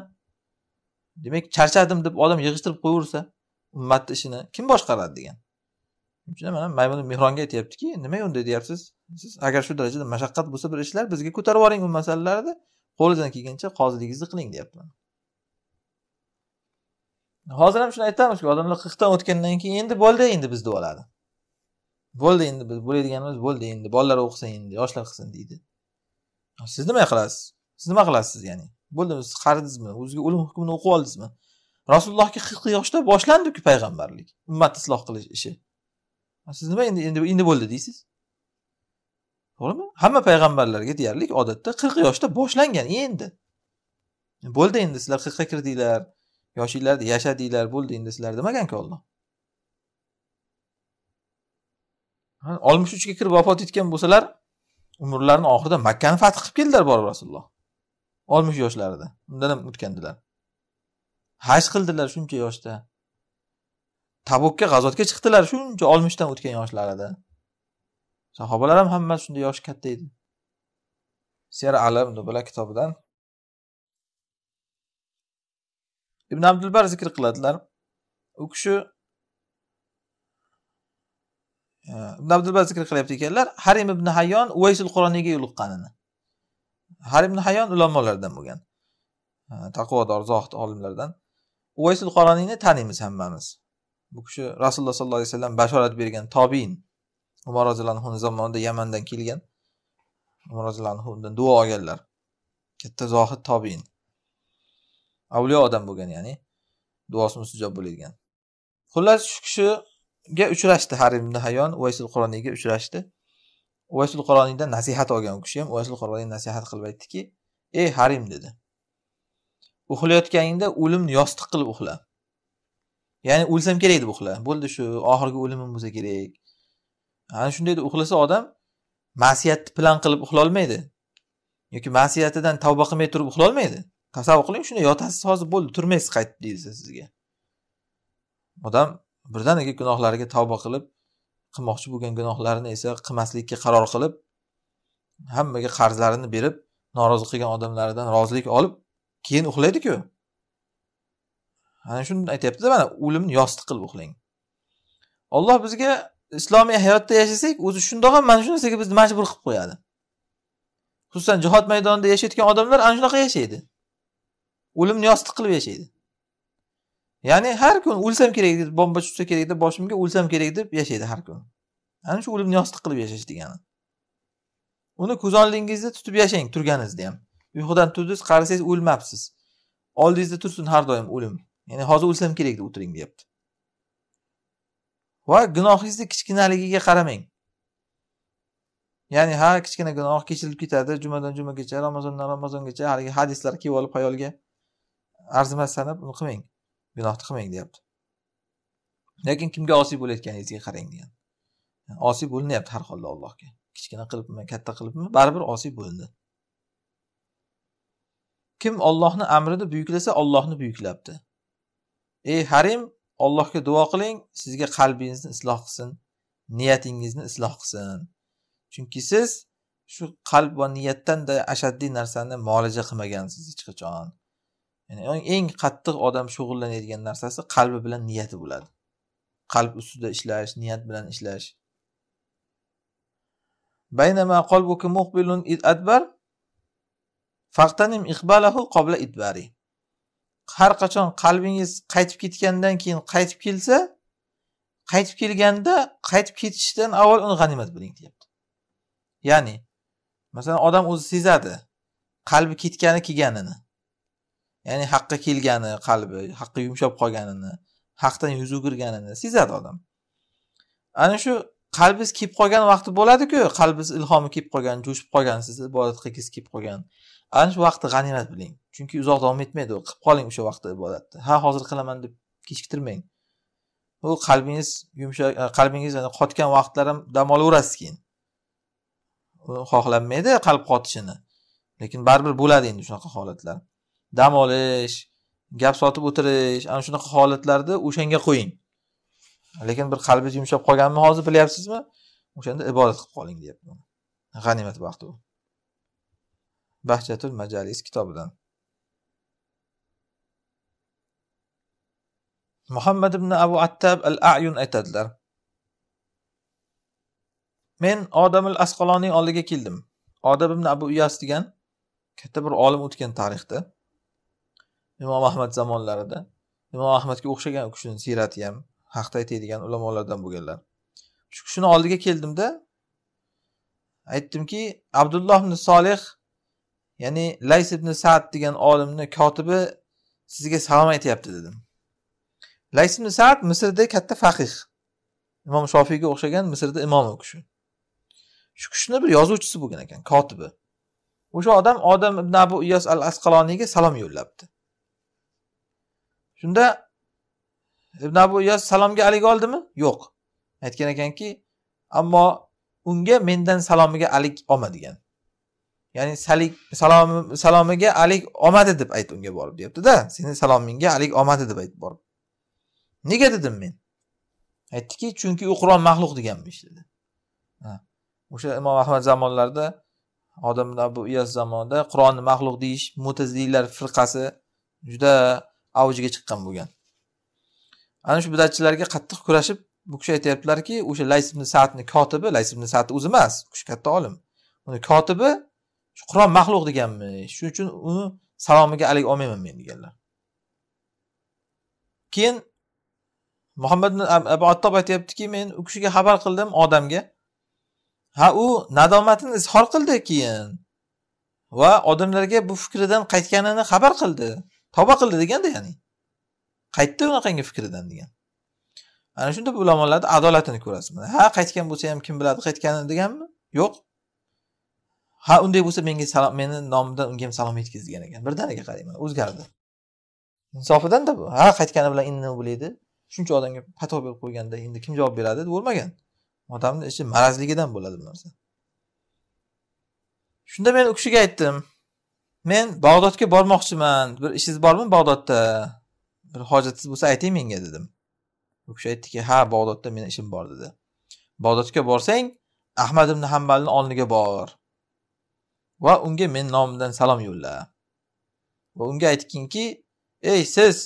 demak charchadim deb odam yig'ishtirib qo'yaversa ummatni ishini kim boshqaradi degan shuning uchun mana maymun mehronga aytyaptiki nima unday deyapsiz siz agar shu darajada mashaqqat bo'lsa bir ishlar bizga ko'tarib yuboring bu masalalarni qo'lingizdan kelgancha qoziligingizni qiling deyapti hozir ham shuni aytamizku odamlar qirqdan o'tgandan keyin endi bo'ldi endi biz oladi bo'ldi endi biz bo'ladiganimiz bo'ldi endi bolalar o'qisin endi yoshlar qilsin deydi siz nima qilasiz siz nima qilasiz ya'ni bo'ldi siz qaridingizmi o'ziga o'lim hukmini o'qib oldingizmi rasulullohga qirq yoshda boshlandiku payg'ambarlik ummatni isloh qilish ishi siz nima endi endi endi bo'ldi deysiz to'g'rimi hamma payg'ambarlarga deyarli odatda qirq yoshda boshlangan endi bo'ldi endi sizlar qirqqa kirdinglar yoshinglarda yashadinglar bo'ldi endi sizlar demaganku olloh oltmish uchga kirib vafot etgan bo'lsalar umrlarini oxirida makkani fath qilib keldilar borib rasululloh oltmish yoshlarida undan ham o'tgandilar haj qildilar shuncha yoshda tabukka g'azotga chiqdilar shuncha oltmishdan o'tgan yoshlarida sahobalar ham hammasi shunday yoshi katta edi ser alam nubala kitobidan ibn abdulbar zikr qiladilar u kishi e, ibn abdulbar zikr qilyapti ekanlar harim ibn hayyon uvaysul quroniyga yo'liqqanini harimni hayon ulamolardan bo'lgan taqvodor zohid olimlardan uvaysul qoroniyni taniymiz hammamiz bu kishi rasululloh sollallohu alayhi vasallam bashorat bergan tobin umar roziyallohu anhuni zamonida yamandan kelgan umar roziyallohu undan duo olganlar katta zohid tobin avliyo odam bo'lgan ya'ni duosi mustijob bo'ladigan xullas shu kishiga uchrashdi harimni hayon uvaysul qoroniyga uchrashdi uvaysul qoroniydan nasihat olgan u kishi ham uvaysul qoroniy nasihat qilib aytdiki ey harim dedi uxlayotganingda o'limni yostiq qilib uxla ya'ni o'lsam kerak deb uxla bo'ldi shu oxirgi o'limim bo'lsa kerak ana shunday deb uxlasa odam ma'siyatni plan qilib uxlolmaydi yoki ma'siyatidan tavba qilmay turib uxlolmaydi tasavvur qiling shunday yotasiz hozir bo'ldi turmaysiz qaytib deyilsa sizga odam birdaniga gunohlariga tavba qilib qilmoqchi bo'lgan gunohlarini esa qilmaslikka qaror qilib hammaga qarzlarini berib norozi qilgan odamlaridan rozilik olib keyin uxlaydiku ana shuni aytyaptida mana o'limni yostiq qilib uxlang olloh bizga islomiy hayotda yashasak o'zi shundoq ham mana shu narsaga bizni majbur qilib qo'yadi xususan jihod maydonida yashayotgan odamlar ana shunaqa yashaydi o'limni yostiq qilib yashaydi ya'ni har kuni o'lsam kerak deb bomba tushsa kerak deb boshimga o'lsam kerak deb yashaydi har kuni ana shu o'limni yostiq qilib yashash degani uni ko'z oldingizda tutib yashang turganingizda ham uyqudan turdingiz qarasangiz o'lmabsiz oldingizda tursin har doim o'lim ya'ni hozir o'lsam kerak deb o'tiring deyapti va gunohingizni kichkinaligiga qaramang ya'ni ha kichkina gunoh kechirilib ketadi jumadan jumagacha ramazondan ramazongacha haligi hadislar kelib olib xayolga arzimas sanab uni qilmang gunohni qilmang deyapti lekin kimga osiy bo'layotganingizga qarang degan osiy bo'linyapti har holda allohga kichkina qilibmi katta qilibmi baribir osiy bo'lindi kim ollohni amrini buyuklasa ollohni buyuklabdi ey harim ollohga duo qiling sizga qalbingizni isloh qilsin niyatingizni isloh qilsin chunki siz shu qalb va niyatdanda ashaddiy narsani muolaja qilmagansiz hech qachon ya'ni eng qattiq odam shug'ullanadigan narsasi qalbi bilan niyati bo'ladi qalb ustida ishlash niyat bilan ishlash idbari har qachon qalbingiz qaytib ketgandan keyin qaytib kelsa qaytib kelganda qaytib ketishdan avval uni g'animat biling deyapti ya'ni masalan odam o'zi sezadi qalbi ketgani kelganini ya'ni haqqa kelgani qalbi haqqa yumshab qolganini haqdan yuz o'girganini sezadi odam ana shu qalbingiz kelib qolgan vaqti bo'ladiku qalbingiz ilhomi kelib qolgan jo'shib qolgan siz ibodat qilgisi kelib qolgan ana shu vaqtni g'animat biling chunki uzoq davom etmaydi u qilib qoling o'sha vaqtda ibodatni ha hozir qilaman deb kechiktirmang u qalbingiz yumshoq e, qalbingiz qotgan vaqtlar ham dam olaverasiz keyin xohlanmaydi qalb qotishini lekin baribir bo'ladi endi shunaqa holatlar dam olish gap sotib o'tirish ana shunaqa holatlarda o'shanga qo'ying lekin bir qalbingiz yumshab qolganmi hozir bilyapsizmi o'shanda ibodat qilib qoling deyapti g'animat baxti u bahjatul majalis kitobidan muhammad ibn abu attab al ayun aytadilar men odamul asqaloniy oldiga keldim odam ibn abu uyas degan katta bir olim o'tgan tarixda imom ahmad zamonlarida imom ahmadga o'xshagan u kishini siyrati ham haqda aytadigan ulamolardan bo'lganlar shu kishini oldiga keldimda aytdimki abdulloh ibn solih ya'ni lays ibn saad degan olimni kotibi sizga salom aytyapti dedim lays ibn saad misrda katta faqih imom shofiyga o'xshagan misrda imom u kishi shu kishini bir yozuvchisi bo'lgan ekan kotibi o'sha odam odam ibn abu iyos al asqaloniyga salom yo'llabdi shunda ibn abu yas salomga alik oldimi yo'q aytgan ekanki ammo unga mendan salomiga alik olma degan ya'ni salik salom salomiga alik olmadi deb ayt unga borib deyaptida seni salomingga alik olmadi deb ayt borib nega dedim men aytdiki chunki u qur'on maxluq deganmish dedi o'sha imom ahmad zamonlarida odam abu iyas zamonida qur'onni maxluq deyish mutaziliylar firqasi juda avjiga chiqqan bo'lgan ana shu bidatchilarga qattiq kurashib bu kishi aytyaptilarki o'sha lays ibn saadni kotibi lays ibn saad o'zi emas u kishi katta olim uni kotibi shu qur'on maxluq deganmish shuning uchun uni salomiga haligi olmayman men deganlar keyin muhammad abu attob aytyaptiki men u kishiga xabar qildim odamga ha u nadomatini izhor qildi keyin va odamlarga bu fikridan qaytganini xabar qildi tavba qildi deganda ya'ni qaytdi unaqangi fikridan degan ana shunda bu ulamolarni adolatini ko'rasiz ha qaytgan bo'lsa ham kim biladi qaytganini deganmi yo'q ha unday bo'lsa menga salom meni nomimdan unga ham salom yetkaz degan ekan birdaniga qarang o'zgardi insofidanda bu ha qaytgani bilan inni bo'laydi shuncha odamga pato berib qo'yganda endi kim javob beradi deb o'lmagan odamni ichi marazligidan bo'ladi bu narsa shunda men u kishiga aytdim men bag'dodga bormoqchiman bir ishingiz bormi bag'dodda bir hojatingiz bo'lsa ayting menga dedim u kishi aytdiki ha bag'dodda meni ishim bor dedi bag'dodga borsang ahmad ibn hambalni oldiga bor va unga men nomimdan salom yo'lla va unga aytginki ey siz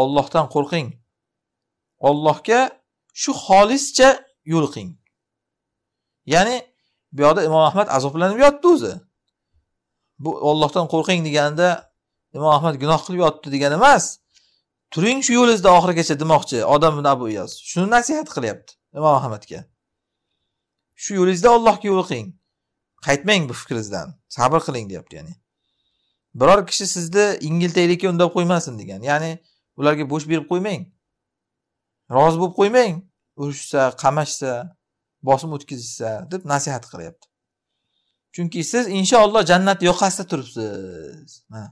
ollohdan qo'rqing ollohga shu xolischa yo'liqing ya'ni bu yoqda imom ahmad azoblanib yotdi o'zi bu Allohdan qo'rqing deganda Imom Ahmad gunoh qilib yotdi degani emas. Turing shu yo'lingizda oxirigacha demoqchi odam ibn Abu iyoz Shuni nasihat qilyapti Imom Ahmadga. Shu yo'lingizda Allohga yo'liqing. Qaytmang bu fikringizdan. Sabr qiling deyapti, ya'ni. Biror kishi sizni ingiltaylikka undab qo'ymasin degan. Ya'ni ularga bo'sh berib qo'ymang. Rozi bo'lib qo'ymang. Urushsa, qamashsa, bosim o'tkazishsa deb nasihat qilyapti. chunki siz inshaalloh jannat yoqasida turibsiz mana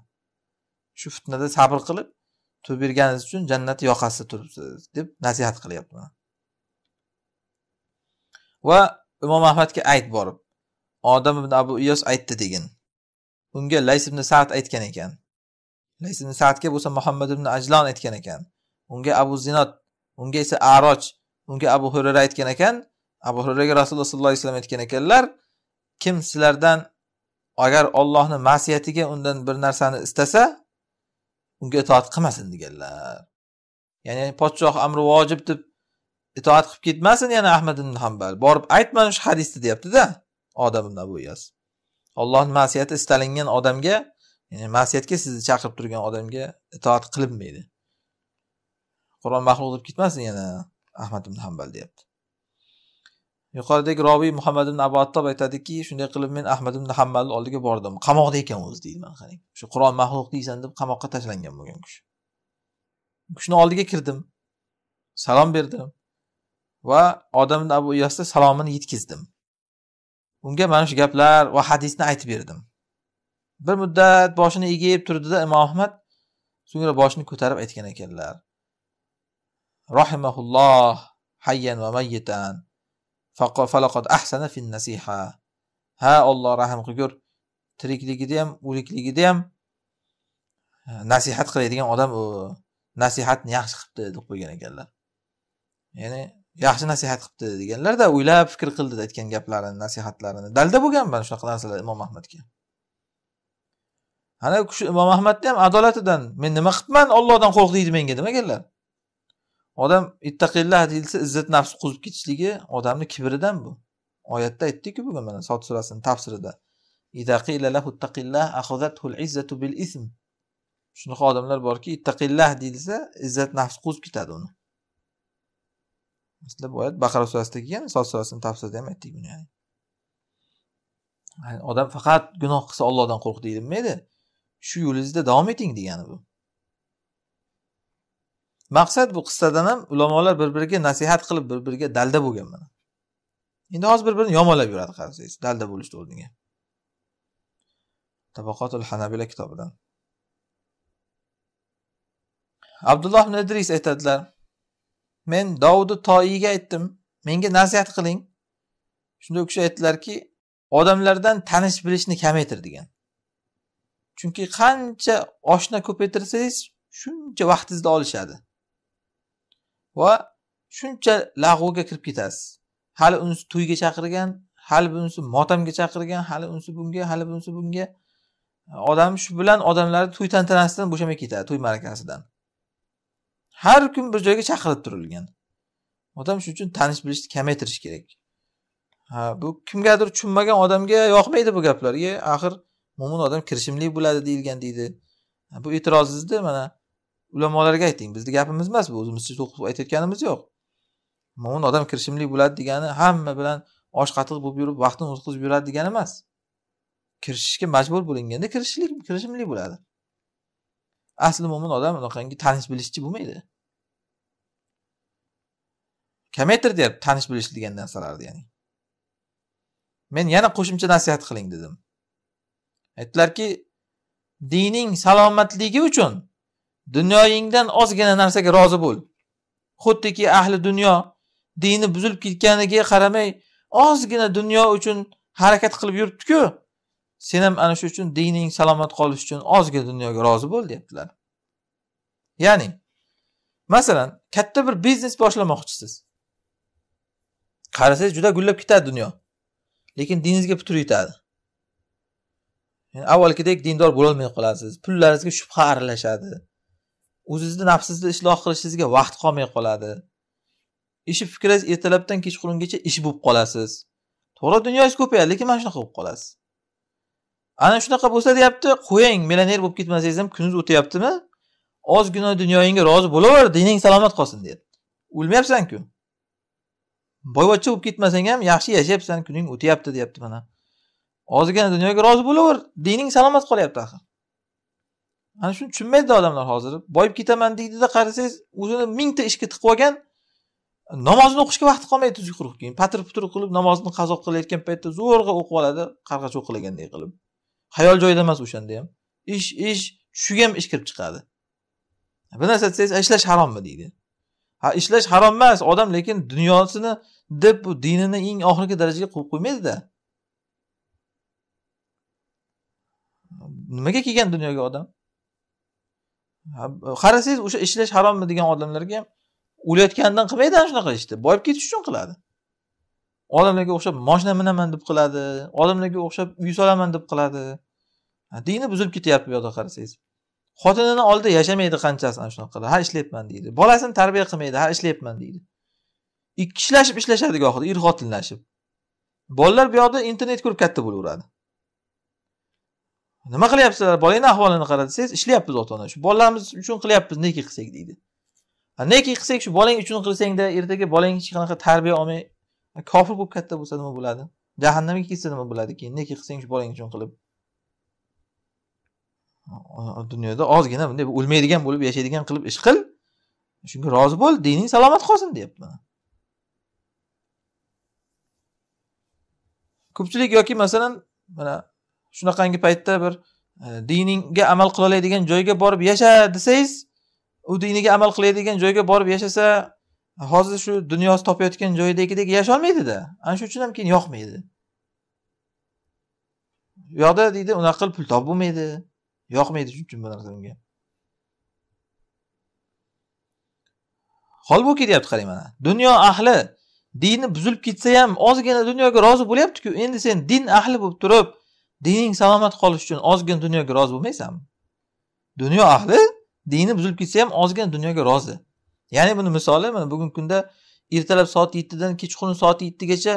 shu fitnada sabr qilib turib berganingiz uchun jannat yoqasida turibsiz deb nasihat qilyapti va imom ahmadga ayt borib odam ibn abu iyos aytdi degin unga lays ibn sad aytgan ekan lays ibn sadga bo'lsa muhammad ibn ajlon aytgan ekan unga abu zinot unga esa aroj unga abu hurara aytgan ekan abu huraraga rasululloh sollallohu alayhi vasallam aytgan ekanlar kim sizlardan agar ollohni ma'siyatiga undan bir narsani istasa unga itoat qilmasin deganlar ya'ni podshoh amri vojib deb itoat qilib ketmasin yana ahmad ibn hambal borib ayt mana shu hadisni deyaptida odam ibn abu ollohni ma'siyati istalingan odamga ya'ni ma'siyatga sizni chaqirib turgan odamga itoat qilinmaydi qur'on maxluq deb ketmasin yana ahmad ibn hambal deyapti yuqoridagi roviy muhammad ibn abu attob aytadiki shunday qilib men ahmad ibn hammalni oldiga bordim qamoqda ekan o'zi deydi mana qarang shu qur'on maxluq deysan deb qamoqqa tashlangan bo'lgan kishi kishini oldiga kirdim salom berdim va odam abu iyosda salomini yetkazdim unga mana shu gaplar va hadisni aytib berdim bir muddat boshini egib turdida imom ahmad so'ngra boshini ko'tarib aytgan ekanlar rohimaulloh hayyan va mayyitan falaqad ahsana fin nasiha ha olloh rahm qilgur tirikligida ham o'likligida ham nasihat qiladigan odam u nasihatni yaxshi qilibdi deb qo'ygan ekanlar ya'ni yaxshi nasihat qilibdi deganlarda o'ylab fikr qildi aytgan gaplarini nasihatlarini dalda bo'lganman shunaqa narsalar imom ahmadga ana shu imom ahmadni ham adolatidan men nima qilibman ollohdan qo'rq deydi menga demaganlar odam ittaqillah deyilsa izzat nafs quzib ketishligi odamni kibridan bu oyatda aytdiku bugun mana sot surasini tafsirida shunaqa odamlar borki ittaqillah deyilsa izzat nafs quzib ketadi uni bu oyat baqara surasida kelgan sot surasini tafsirida ham aytdik buni yani odam faqat gunoh qilsa ollohdan qo'rq deyilmaydi shu yo'lingizda davom eting degani bu maqsad bu qissadan ham ulamolar bir biriga nasihat qilib bir biriga dalda bo'lgan mana endi hozir bir birini yomonlab yuradi qarasangiz dalda bo'lishni o'rniga tabaqotul hanabila kitobidan abdulloh nadris idris aytadilar men dovudi toiyga aytdim menga nasihat qiling shunda u kishi aytdilarki odamlardan tanish bilishni kamaytir degan chunki qancha oshna ko'paytirsangiz shuncha vaqtingizni olishadi va shuncha lag'uga kirib ketasiz hali unisi to'yga chaqirgan hali bunisi motamga chaqirgan hali unisi bunga hali bunisi bunga odam shu bilan odamlarni to'y tantanasidan bo'shamay ketadi to'y ma'rakasidan har kun bir joyga chaqirib turilgan odam shuning uchun tanish bilishni kamaytirish kerak ha bu kimgadir tushunmagan odamga yoqmaydi bu gaplarga axir mo'min odam kirishimli bo'ladi deyilgan deydi bu e'tirozingizni mana ulamolarga ayting bizni gapimiz emas bu o'zimizcha to'qib aytayotganimiz yo'q mo'min odam kirishimli bo'ladi degani hamma bilan osh qatiq bo'lib yurib vaqtini o'tkazib yuradi degani emas kirishishga majbur bo'linganda kirishlik kirishimli bo'ladi asli mo'min odam unaqangi tanish bilishchi bo'lmaydi kamaytir deyapti tanish bilish degan narsalarni ya'ni men yana qo'shimcha nasihat qiling dedim aytdilarki dining salomatligi uchun dunyoyingdan ozgina narsaga rozi bo'l xuddiki ahli dunyo dini buzilib ketganiga qaramay ozgina dunyo uchun harakat qilib yuribdiku sen ham ana shu uchun dining salomat qolishi uchun ozgina dunyoga rozi bo'l deyaptilar ya'ni masalan katta bir biznes boshlamoqchisiz qarasangiz juda gullab ketadi dunyo lekin diningizga putur yetadi yani avvalgidek dindor bo'lolmay qolasiz pullaringizga shubha aralashadi o'zingizni nafsingizni isloh qilishingizga vaqt qolmay qoladi ishi fikringiz ertalabdan kechqurungacha ish bo'lib qolasiz to'g'ri dunyoyingiz ko'payadi lekin mana shunaqa bo'lib qolasiz ana shunaqa bo'lsa deyapti qo'ying millioner bo'lib ketmasangiz ham kuningiz o'tyaptimi ozgina dunyoyingga rozi bo'laver dining salomat qolsin deyapti o'lmayapsanku boyvachcha bo'lib ketmasang ham yaxshi yashayapsan kuning o'tyapti deyapti mana ozgina dunyoga rozi bo'laver dining salomat qolyapti axir ana shuni tushunmaydi odamlar hozir boyib ketaman deydida qarasangiz o'zini mingta ishga tiqib olgan namozini o'qishga vaqti qolmaydi tuzuk quruq keyin patir putur qilib namozni qazo qilayotgan paytda zo'rg'a o'qib oladi qarg'a cho'qilaganday qilib hayol joyida emas o'shanda ham ish ish tushiga ham ish kirib chiqadi bir narsa desangiz ishlash harommi deydi ha ishlash harom emas odam lekin dunyosini deb bu dinini eng oxirgi darajaga qo'yib qo'ymaydida nimaga kelgan dunyoga odam qarasangiz o'sha ishlash harommi degan odamlarga ham o'layotganidan qilmaydi ana shunaqa ishni boyib ketish uchun qiladi odamlarga o'xshab moshina minaman deb qiladi odamlarga o'xshab uy solaman deb qiladi dini buzilib ketyapti bu yoqda qarasangiz xotinini oldida yashamaydi qanchasi ana shunaqa qiladi ha ishlayapman deydi bolasini tarbiya qilmaydi ha ishlayapman deydi ikki ishlashib ishlashadi gohida er xotinlashib bolalar bu yoqda internet ko'rib katta bo'laveradi nima qilyapsizlar bolangni ahvolini qara desangiz ishlayapmiz ota ona shu bolalarimiz uchun qilyapmiz neki qilsak deydi neki qilsak shu bolang uchun qilsangda ertaga bolang hech qanaqa tarbiya olmay kofir bo'lib katta bo'lsa nima bo'ladi jahannamga ketsa nima bo'ladi keyin neki qilsang shu bolang uchun qilib dunyoda ozgina bunday o'lmaydigan bo'lib yashaydigan qilib ish qil shunga rozi bo'l dining salomat qolsin deyapti mana ko'pchilik yoki masalan mana shunaqangi paytda bir e, diningga amal qila oladigan joyga borib yasha desangiz u diniga amal qiladigan joyga borib yashasa hozir shu dunyosi topayotgan joydagidek yasholmaydida ana shu uchun ham keyin yoqmaydi u yoqda deydi unaqa qilib pul topib bo'lmaydi yoqmaydi shuning uchun bu narsa unga holbuki deyapti qarang mana dunyo ahli dini buzilib ketsa ham ozgina dunyoga rozi bo'lyaptiku endi sen din ahli bo'lib turib dining salomat qolishi uchun ozgina dunyoga rozi bo'lmaysanmi dunyo ahli dini buzilib ketsa ham ozgina dunyoga rozi ya'ni buni misoli mana bugungi kunda ertalab soat yettidan kechqurun soat yettigacha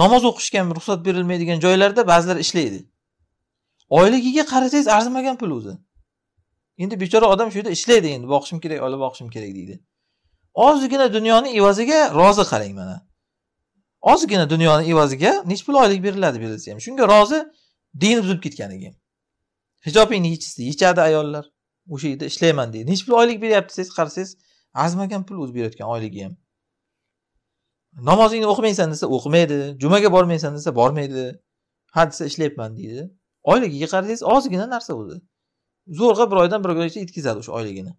namoz o'qishga ham ruxsat berilmaydigan joylarda ba'zilar ishlaydi oyligiga qarasangiz arzimagan pul o'zi endi bechora odam shu yerda ishlaydi endi boqishim kerak olib boqishim kerak deydi ozgina dunyoni evaziga rozi qarang mana ozgina dunyoni evaziga nechi pul oylik beriladi berilsa ham shunga rozi dini buzilib ketganligi hijobingni yechishsa yechadi ayollar o'sha yerda ishlayman deydi nechi pul oylik beryapti desangiz qarasangiz arzimagan pul o'zi berayotgan oyligi ham namozingni o'qimaysan desa o'qimaydi jumaga bormaysan desa bormaydi ha desa ishlayapman deydi oyligiga qarasangiz ozgina narsa o'zi zo'rg'a bir oydan bir oygacha yetkazadi o'sha oyligini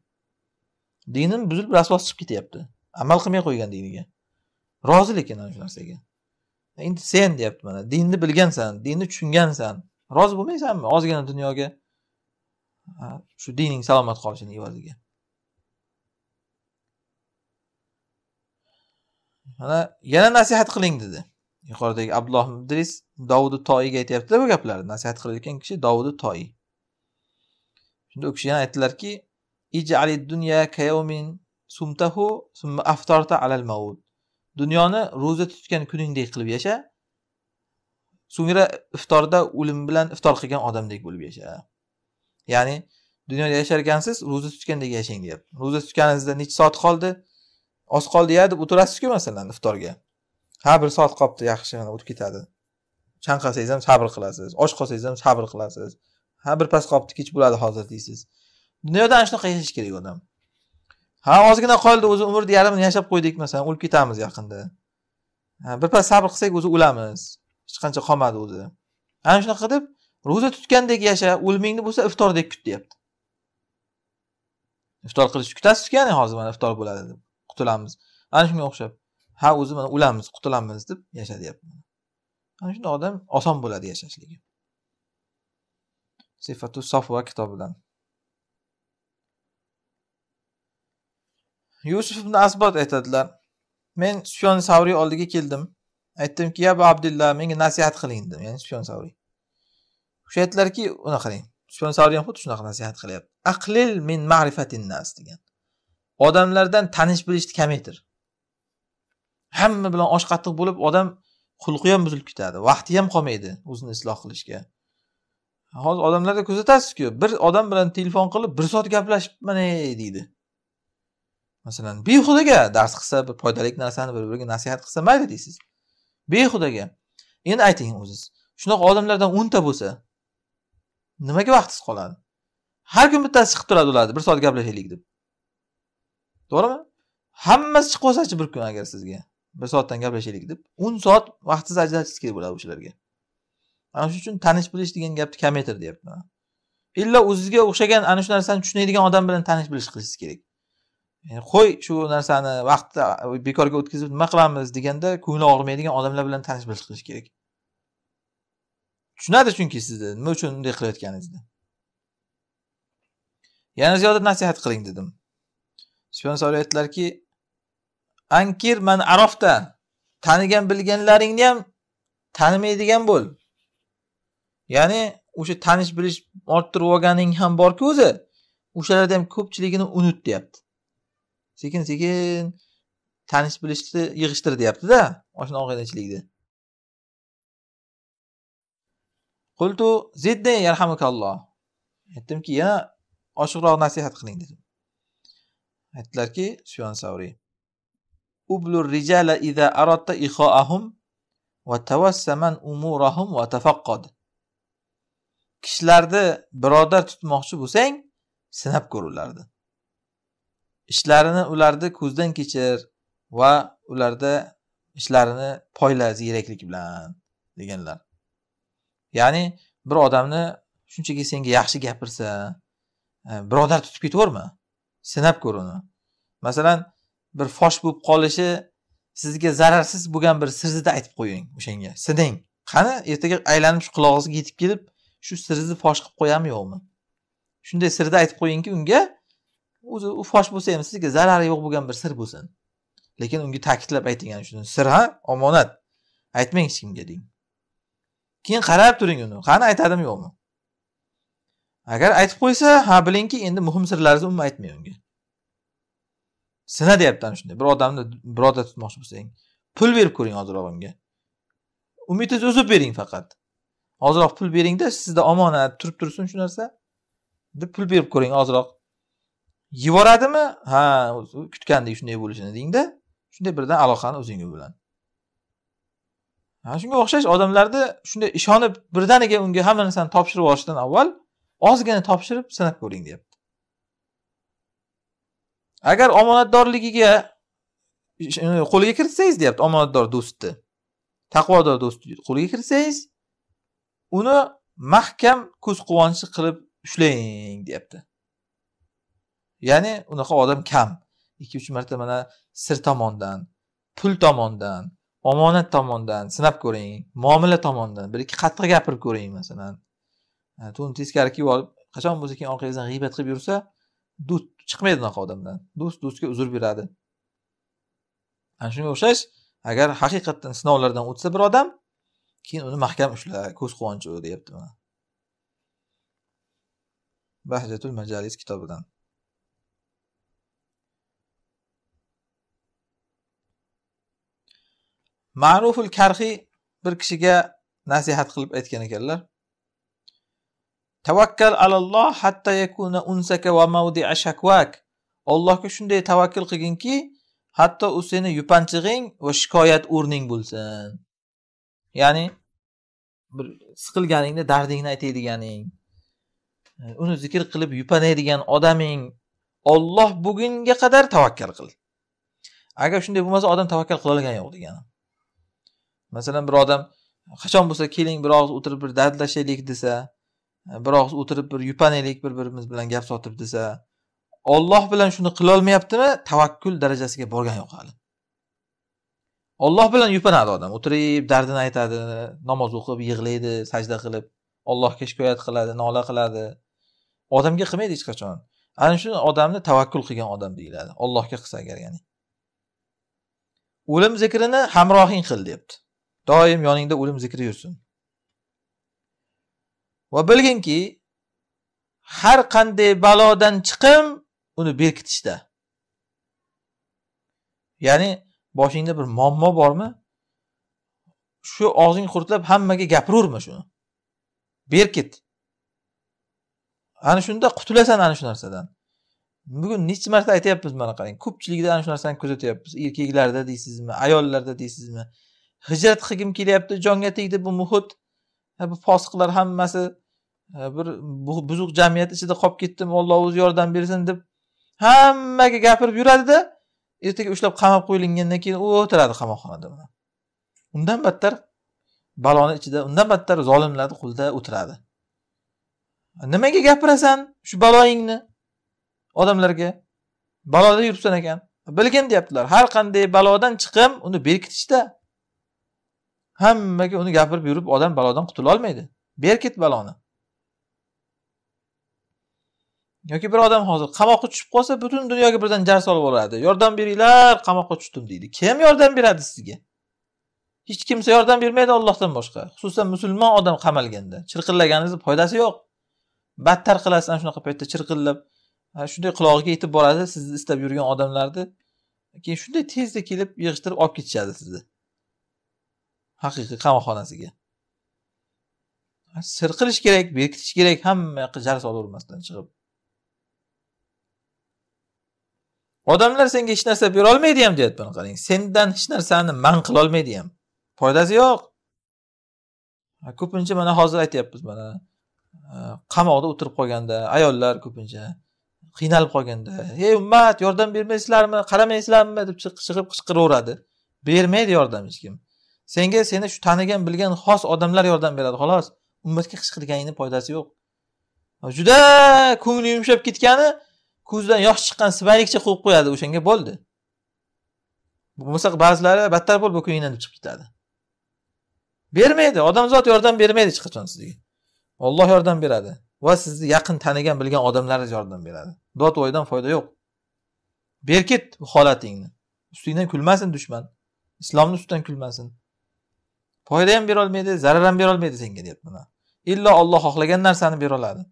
dinim buzilib rasvos chiqib ketyapti amal qilmay qo'ygan diniga lekin ana shu narsaga endi sen deyapti mana dinni bilgansan dinni tushungansan rozi bo'lmaysanmi ozgina dunyoga shu dining salomat qolishini evaziga mana yana nasihat qiling dedi yuqoridagi abdulloh mudris dovudi toiyga aytyaptida bu gaplarni nasihat qilayotgan kishi dovudi toiy shunda u kishi yana aytdilarki ijali dunya kayumin sumtahu summa aftorta alal maut dunyoni ro'za tutgan kuningdek qilib yasha so'ngra iftorda o'lim bilan iftor qilgan odamdek bo'lib yasha ya'ni dunyoda yashar ekansiz ro'za tutgandek yashang deyapti ro'za tutganingizda necha soat qoldi oz qoldi ya deb o'tirasizku masalan iftorga ha bir soat qolibdi yaxshi mana o'tib ketadi chanqasangiz ham sabr qilasiz och qolsangiz ham sabr qilasiz ha birpas qolibdi kech bo'ladi hozir deysiz dunyoda ana shunaqa yashash kerak odam ha ozgina qoldi o'zi umrni yarmini yashab qo'ydik masalan o'lib ketamiz yaqinda birpas sabr qilsak o'zi o'lamiz hech qancha qolmadi o'zi ana shunaqa deb ro'za tutgandek yasha o'limingni bo'lsa iftordek kut deyapti iftor qilishni kutasizku ya'ni hozir mana iftor bo'ladi deb qutulamiz ana shunga o'xshab ha o'zi mana o'lamiz qutulamiz deb yasha deyapti ana shunday odam oson bo'ladi yashashligi sifatu sofva kitobidan yusuf ibn asbot aytadilar men sufyon savriy oldiga keldim aytdimki ya abu abdulla menga nasihat qiling dedim ya'ni sufyon savriy o'sha aytdilarki unaqa qiling sufyon savriy ham xuddi shunaqa nasihat qilyapti aqlil min ma'rifatin nas degan odamlardan tanish bilishni kamaytir hamma bilan osh qattiq bo'lib odam xulqi ham buzilib ketadi vaqti ham qolmaydi o'zini isloh qilishga hozir odamlarda kuzatasizku bir odam bilan telefon qilib bir soat gaplashib mana deydi masalan behudaga dars qilsa bir foydali narsani bir biriga nasihat qilsa mayli deysiz behudaga endi ayting o'ziz shunaqa odamlardan o'nta bo'lsa nimaga vaqtingiz qoladi har kun bittasi chiqib turadi ularni bir soat gaplashaylik deb to'g'rimi hammasi chiqib qolsachi bir kun agar sizga bir soatdan gaplashaylik deb o'n soat vaqtingizni ajratishingiz kerak bo'ladi o'shalarga ana shuning uchun tanish bilish degan gapni kamaytir deyapman illo o'zizga o'xshagan ana shu narsani tushunadigan odam bilan tanish bilish qilishingiz kerak qo'y shu narsani vaqtni bekorga o'tkazib nima qilamiz deganda ko'ngli og'rimaydigan odamlar bilan tanish bilish qilish kerak tushunadi chunki sizni nima uchun bunday qilayotganingizni yana ziyoda nasihat qiling dedim sufyon aytdilarki ankir man arofta tanigan bilganlaringni ham tanimaydigan bo'l ya'ni o'sha tanish bilish orttirib olganing ham borku o'zi o'shalarni ham ko'pchiligini unut deyapti sekin sekin tanish bilishni yig'ishtir deyaptida oshna olgan ichlikni qultu zidni yarhamukalloh aytdimki yana oshiqroq nasihat qiling dedim aytdilarki suyon savriy ublur rijala ida arotta ihoahum va tavassaman umurahum va tafaqqod kishilarni birodar tutmoqchi bo'lsang sinab ko'r ularni ishlarini ularda ko'zdan kechir va ularda ishlarini poyla ziyraklik bilan deganlar ya'ni bir odamni shunchaki senga yaxshi gapirsa e, birodar tutib ketaverma sinab ko'r uni masalan bir fosh bo'lib qolishi sizga zararsiz bo'lgan bir sirni aytib qo'ying o'shanga sinang qani ertaga aylanib shu qulog'ingizga yetib kelib shu sirni fosh qilib qo'yami yo'qmi shunday sirni aytib qo'yingki unga o'zi u fosh bo'lsa ham sizga zarari yo'q bo'lgan bir sir bo'lsin lekin unga ta'kidlab ayting ana shuni sir ha omonat aytmang hech kimga deng keyin qarab turing uni qani aytadimi yo'qmi agar aytib qo'ysa ha bilingki endi muhim sirlaringizni umuman aytmang unga sina deyapti ana shunday bir odamni birovda tutmoqchi bo'lsang pul berib ko'ring ozroq unga umidingizni uzib bering faqat ozroq pul beringda sizda omonat turib tursin shu narsa deb pul berib ko'ring ozroq yuboradimi ha kutgandek shunday bo'lishini dengda shunday birdan aloqani o'zingga bo'ladi shunga o'xshash odamlarni shunday ishonib birdaniga unga hamma narsani topshirib yuborishdan avval ozgina topshirib sinab ko'ring deyapti agar omonatdorligiga e, qo'liga kiritsangiz deyapti omonatdor do'stni taqvodor do'stni qo'liga kiritsangiz uni mahkam ko'z quvonchi qilib ushlang deyapti ya'ni unaqa odam kam ikki uch marta mana sir tomondan pul tomondan omonat tomondan sinab ko'ring muomala tomondan bir ikki qattiq gapirib ko'ring masalan to'ni teskari kiyib olib qachon bo'lsa keyin orqangizdan g'iybat qilib yursa do'st chiqmaydi unaqa odamdan do'st do'stga uzr beradi ana shunga o'xshash agar haqiqatdan sinovlardan o'tsa bir odam keyin uni mahkam ushla ko'z quvonchi deyapti mana bahjatul majalis kitobidan ma'ruful karhiy bir kishiga nasihat qilib aytgan ekanlar tavakkal alalloh hatta yakuna unsaka va mavdia shakvak ollohga shunday tavakkul qilginki hatto u seni yupanchig'ing va shikoyat o'rning bo'lsin ya'ni bir siqilganingda dardingni aytadiganing uni zikr qilib yupanadigan odaming olloh bugunga qadar tavakkal qil agar shunday bo'lmasa odam tavakkal qilolgani yo'q degani masalan bir odam qachon bo'lsa keling bir og'iz o'tirib bir dardlashaylik desa bir og'iz o'tirib bir yupanaylik bir birimiz bilan gap sotib desa olloh bilan shuni qilolmayaptimi tavakkul darajasiga borgani yo'q hali olloh bilan yupanadi odam o'tirib dardini aytadi namoz o'qib yig'laydi sajda qilib allohga shikoyat qiladi nola qiladi odamga qilmaydi hech qachon ana shu odamni tavakkul qilgan odam deyiladi ollohga qilsa agar ya'ni o'lim zikrini hamrohing qil deyapti doim yoningda o'lim zikri yursin va bilginki har qanday balodan chiqim uni berkitishda ya'ni boshingda bir muammo bormi shu og'zing qurtlab hammaga gapiraverma shuni berkit ana shunda qutulasan ana shu narsadan bugun necha marta aytyapmiz mana qarang ko'pchilikda ana shu narsani kuzatyapmiz erkaklarda deysizmi ayollarda deysizmi hijrat qilgim kelyapti jonga tegdi bu muhit bu fosiqlar hammasi bir buzuq jamiyat ichida qolib ketdim olloh o'zi yordam bersin deb hammaga gapirib yuradida ertaga ushlab qamab qo'yilgandan keyin u o'tiradi qamoqxonada undan battar baloni ichida undan battar zolimlarni qo'lida o'tiradi nimaga gapirasan shu baloyingni odamlarga baloda yuribsan ekan bilgin deyaptilar har qanday balodan chiqim uni berkitishda hammaga uni gapirib yurib odam balodan qutulolmaydi ber ket baloni yoki bir odam hozir qamoqqa tushib qolsa butun dunyoga birdan jar solib yuboradi yordam beringlar qamoqqa tushdim deydi kim yordam beradi sizga hech kimsa yordam bermaydi ollohdan boshqa xususan musulmon odam qamalganda chirqillaganingizni foydasi yo'q battar qilasiz ana shunaqa paytda chirqillab shunday qulog'iga yetib boradi sizni istab yurgan odamlarni keyin shunday tezda kelib yig'ishtirib olib ketishadi sizni haqiqiy qamoqxonasiga sir qilish kerak berkitish kerak hamma yoqqa jar solavermasdan chiqib odamlar senga hech narsa berolmaydi ham deyapman qarang sendan hech narsani man qilolmaydi ham foydasi yo'q ko'pincha mana hozir aytyapmiz mana qamoqda o'tirib qolganda ayollar ko'pincha qiynalib qolganda ey ummat yordam bermaysizlarmi qaramaysizlarmi deb chiqib qichqiraveradi bermaydi yordam hech kim senga seni shu tanigan bilgan xos odamlar yordam beradi xolos ummatga qichqirganingni foydasi yo'q juda ko'ngli yumshab ketgani ko'zidan yosh chiqqan sibaylikcha qo'yib qo'yadi o'shanga bo'ldi bo'lmasa ba'zilari battar bo'lib ko'nglidan deb chiqib ketadi bermaydi odamzod yordam bermaydi hech qachon sizga olloh yordam beradi va sizni yaqin tanigan bilgan odamlaringiz yordam beradi dotvoydan foyda yo'q berkit holatingni ustingdan kulmasin dushman islomni ustidan kulmasin foyda ham berolmaydi zarar ham berolmaydi senga mana illo olloh xohlagan narsani bera oladi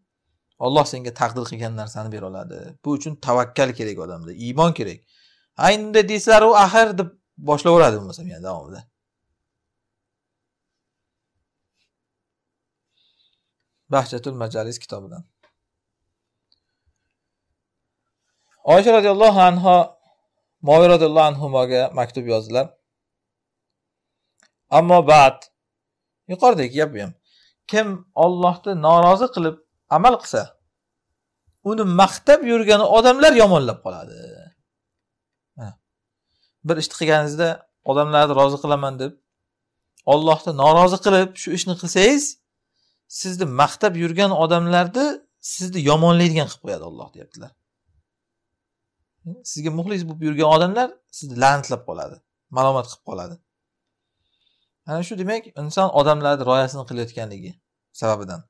olloh senga taqdir qilgan narsani bera oladi bu uchun tavakkal kerak odamda iymon kerak ayni deysizlar u axir deb boshlayveradi bo'lmasam yana davomida bahjatul majalis kitobidan oysha roziyallohu anho moviy roziyallohu anhuga maktub yozdilar ammo bad yuqoridagi gap ham kim ollohni norozi qilib amal qilsa uni maqtab yurgan odamlar yomonlab qoladi bir ishni qilganingizda odamlarni rozi qilaman deb ollohni norozi qilib shu ishni qilsangiz sizni maqtab yurgan odamlarni sizni yomonlaydigan qilib qo'yadi olloh deyaptilar sizga muxlis bo'lib yurgan odamlar sizni la'natlab qoladi malomat qilib qoladi ana shu demak inson odamlarni rioyasini qilayotganligi sababidan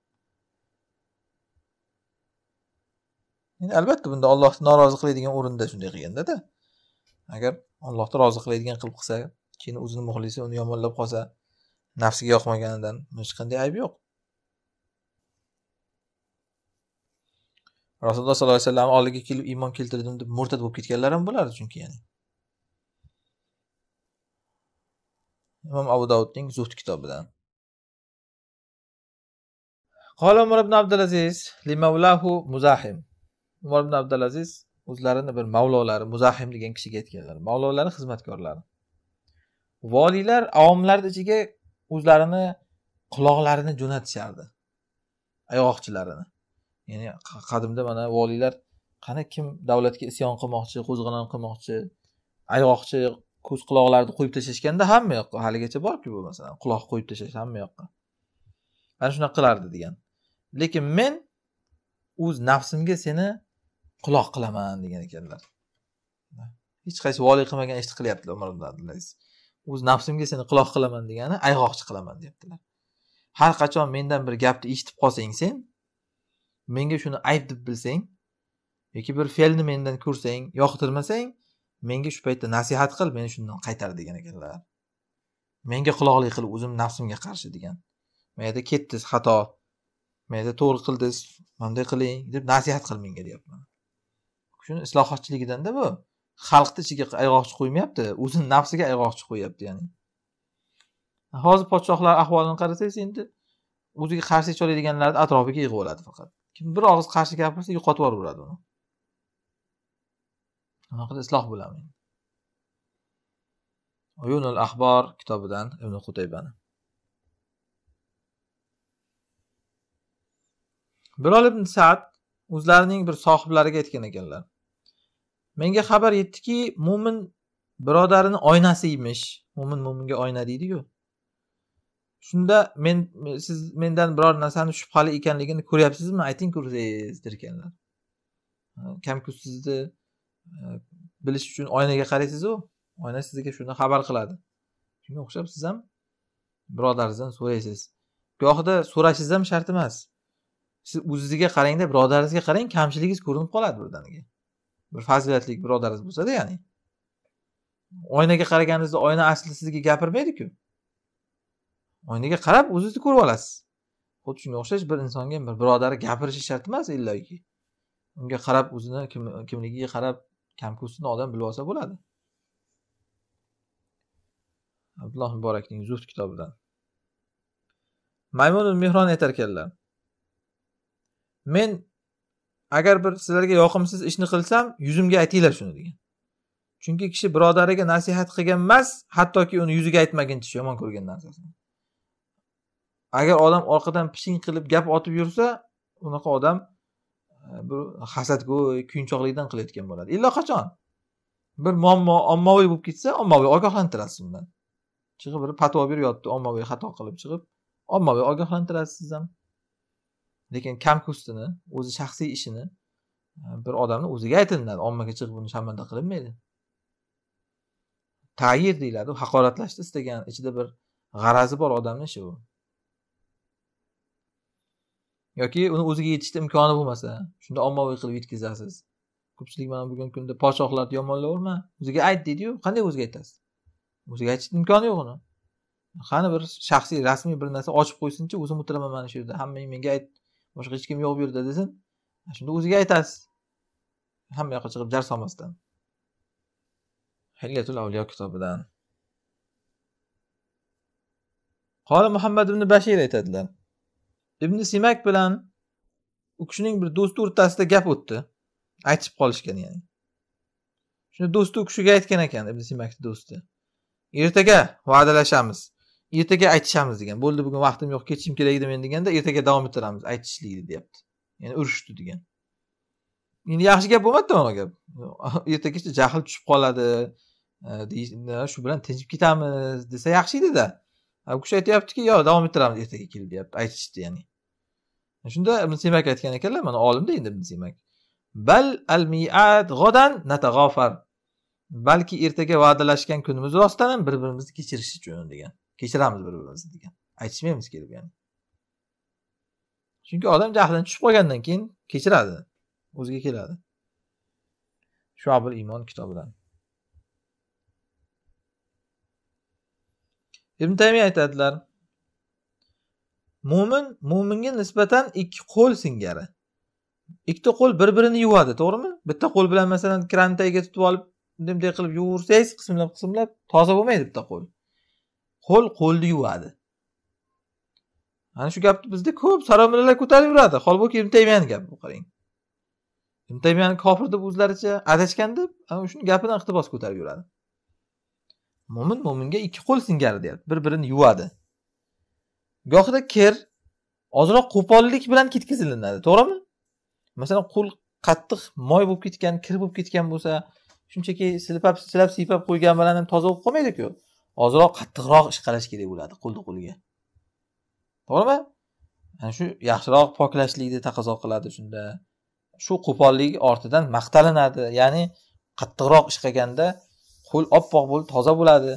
endi albatta bunda ollohni norozi qiladigan o'rinda shunday qilgandada agar ollohni rozi qiladigan qilib qilsa keyin o'zini muxlisi uni yomonlab qolsa nafsiga yoqmaganidan hech qanday ayb yo'q rasululloh sollallohu alayhi vasallam oldiga kelib iymon keltirdim deb murtad bo'lib ketganlar ham bo'lardi chunki ya'ni imom abu davudning zuhd kitobidan qola umar ibn abdulaziz limavlahu muzahim umar ibn abdulaziz o'zlarini bir mavlolari muzahim degan kishiga aytganlar mavlolari xizmatkorlari voliylar avomlarni ichiga o'zlarini quloqlarini jo'natishardi ayg'oqchilarini ya'ni qadimda mana voliylar qani kim davlatga isyon qilmoqchi qo'zg'olon qilmoqchi ayg'oqchi ko'z quloqlarni qo'yib tashlashganda hamma yoqqa haligacha borku bu masalan quloq qo'yib tashlash hamma yoqqa ana shunaqa qilardi degan lekin men o'z nafsimga seni quloq qilaman degan ekanlar hech qaysi voliy qilmagan ishni qilyaptilar umar o'z nafsimga seni quloq qilaman degani ayg'oqchi qilaman deyaptilar har qachon mendan bir gapni eshitib qolsang sen menga shuni ayb deb bilsang yoki bir fe'lni mendan ko'rsang yoqtirmasang menga shu paytda nasihat qil meni shundan qaytar degan ekanlar menga quloqlik qil o'zim nafsimga qarshi degan mana yerda ketdingiz xato mana yerda to'g'ri qildiz bunday qiling deb nasihat qil menga deyapman shuni islohotchiligidanda bu xalqni ichiga ayg'oqchi qo'ymayapti o'zini nafsiga ayg'oqchi qo'yyapti ya'ni hozir podshohlar ahvolini qarasangiz endi o'ziga qarshi chiqa atrofiga yig'ib oladi faqat kim bir og'iz qarshi gapirsa yo'qotib yuboraveradi uni qilib isloh bo'laman uyunul ahbor kitobidan ibn qutaybani birol ibn sad o'zlarining bir sohiblariga aytgan ekanlar menga xabar yetdiki mo'min birodarini oynasi emish mo'min mo'minga oyna deydiku shunda men siz mendan biror narsani shubhali ekanligini ko'ryapsizmi ayting ko'rsangiz derkanlar kamkusizni bilish uchun oynaga qaraysizu oyna sizga shuni xabar qiladi shunga o'xshab siz ham birodaringizdan so'raysiz gohida so'rashingiz ham shart emas siz o'zizga qarangda birodaringizga qarang kamchiligingiz ko'rinib qoladi birdaniga bir fazilatli birodaringiz bo'lsada ya'ni oynaga qaraganingizda oyna asli sizga gapirmaydiku oynaga qarab o'zingizni ko'rib olasiz xuddi shunga o'xshash bir insonga bir birodari gapirishi shart emas illoki unga qarab o'zini kimligiga qarab kam kursini odam bilib olsa bo'ladi abdulloh muborakning zuft kitobidan maymunul mehron aytar ekanlar men agar bir sizlarga yoqimsiz ishni qilsam yuzimga aytinglar shuni degan chunki kishi birodariga nasihat qilgan emas hattoki uni yuziga aytmaguncha yomon ko'rgan narsasini agar odam orqadan pishing qilib gap otib yursa unaqa odam bu hasadgo'y kuyunchoqlikdan qilayotgan bo'ladi qachon bir muammo ommaviy bo'lib ketsa ommaviy ogohlantirasiz undan chiqib bir patvo yotdi ommaviy xato qilib chiqib ommaviy ogohlantirasiz ham lekin kamkustini o'zi shaxsiy ishini e, bir odamni o'ziga aytilinadi ommaga chiqib buni sharmanda qilinmaydi tayir deyiladi u haqoratlashni istagan ichida bir g'arazi bor odamni ishi bu yoki uni o'ziga yetishni imkoni bo'lmasa shunda ommaviy qilib yetkazasiz ko'pchilik mana bugungi kunda podshohlarni yomonlayverma o'ziga ayt deydiyu qanday o'ziga aytasiz o'ziga aytishni imkoni yo'q uni qani bir shaxsiy rasmiy bir narsa ochib qo'ysinchi o'zim o'tiraman mana shu yerda hammang menga ayt boshqa hech kim yo'q bu yerda desin shunda o'ziga aytasiz hamma yoqqa chiqib jar solmasdan hilyatul avliyo kitobidan qoli muhammad ibn bashir aytadilar ibn simak bilan u kishining bir do'sti o'rtasida gap o'tdi aytishib qolishgan ya'ni shuni do'sti u kishiga aytgan ekan ibn simakni do'sti ertaga va'dalashamiz ertaga aytishamiz degan bo'ldi bugun vaqtim yo'q ketishim kerak edi men deganda ertaga davom ettiramiz aytishlikni deyapti ya'ni urushdi degan endi yaxshi gap bo'lmadida mana gap ertagacha jahl tushib qoladi e, e, shu bilan tinchib ketamiz desa yaxshi edida u kishi aytyaptiki yo davom ettiramiz ertaga kel deyapti aytishdi ya'ni shunda ibn simak aytgan ekanlar mana olimda endi ibn simak bal al miad g'odan natag'ofar balki ertaga va'dalashgan kunimiz rostdan bir birimizni kechirish uchun degan kechiramiz bir birimizni degan aytishmaymiz kelib ya'ni chunki odam jahlidan tushib qolgandan keyin kechiradi o'ziga keladi shuobul iymon kitobidan ibn taymiy aytadilar mo'min mo'minga nisbatan ikki qo'l singari ikkita qo'l bir birini yuvadi to'g'rimi bitta qo'l bilan masalan kranni tagiga tutib olib bunday qilib yuvaversangiz qismlab qismlab toza bo'lmaydi bitta qo'l qo'l qo'lni yuvadi ana shu gapni bizda ko'p saromillalar ko'tarib yuradi holbuki ibn taymiyani gapi qarang ibn taymiyani kofir deb o'zlaricha adashgan deb ana shuni gapidan iqtibos ko'tarib yuradi mo'min mo'minga ikki qo'l singari deyapti bir birini yuvadi gohida kir ozroq qo'pollik bilan ketkazilinadi to'g'rimi masalan qo'l qattiq moy bo'lib ketgan kir bo'lib ketgan bo'lsa shunchaki silpab silab siypab qo'ygan bilan ham toza bo'lib qolmaydiku ozroq qattiqroq ish qarash kerak bo'ladi qo'lni qo'lga to'g'rimi ana shu yaxshiroq poklashlikni taqozo qiladi shunda shu qo'pollik ortidan maqtalinadi ya'ni qattiqroq ish qilganda qo'l oppoq bo'lib toza bo'ladi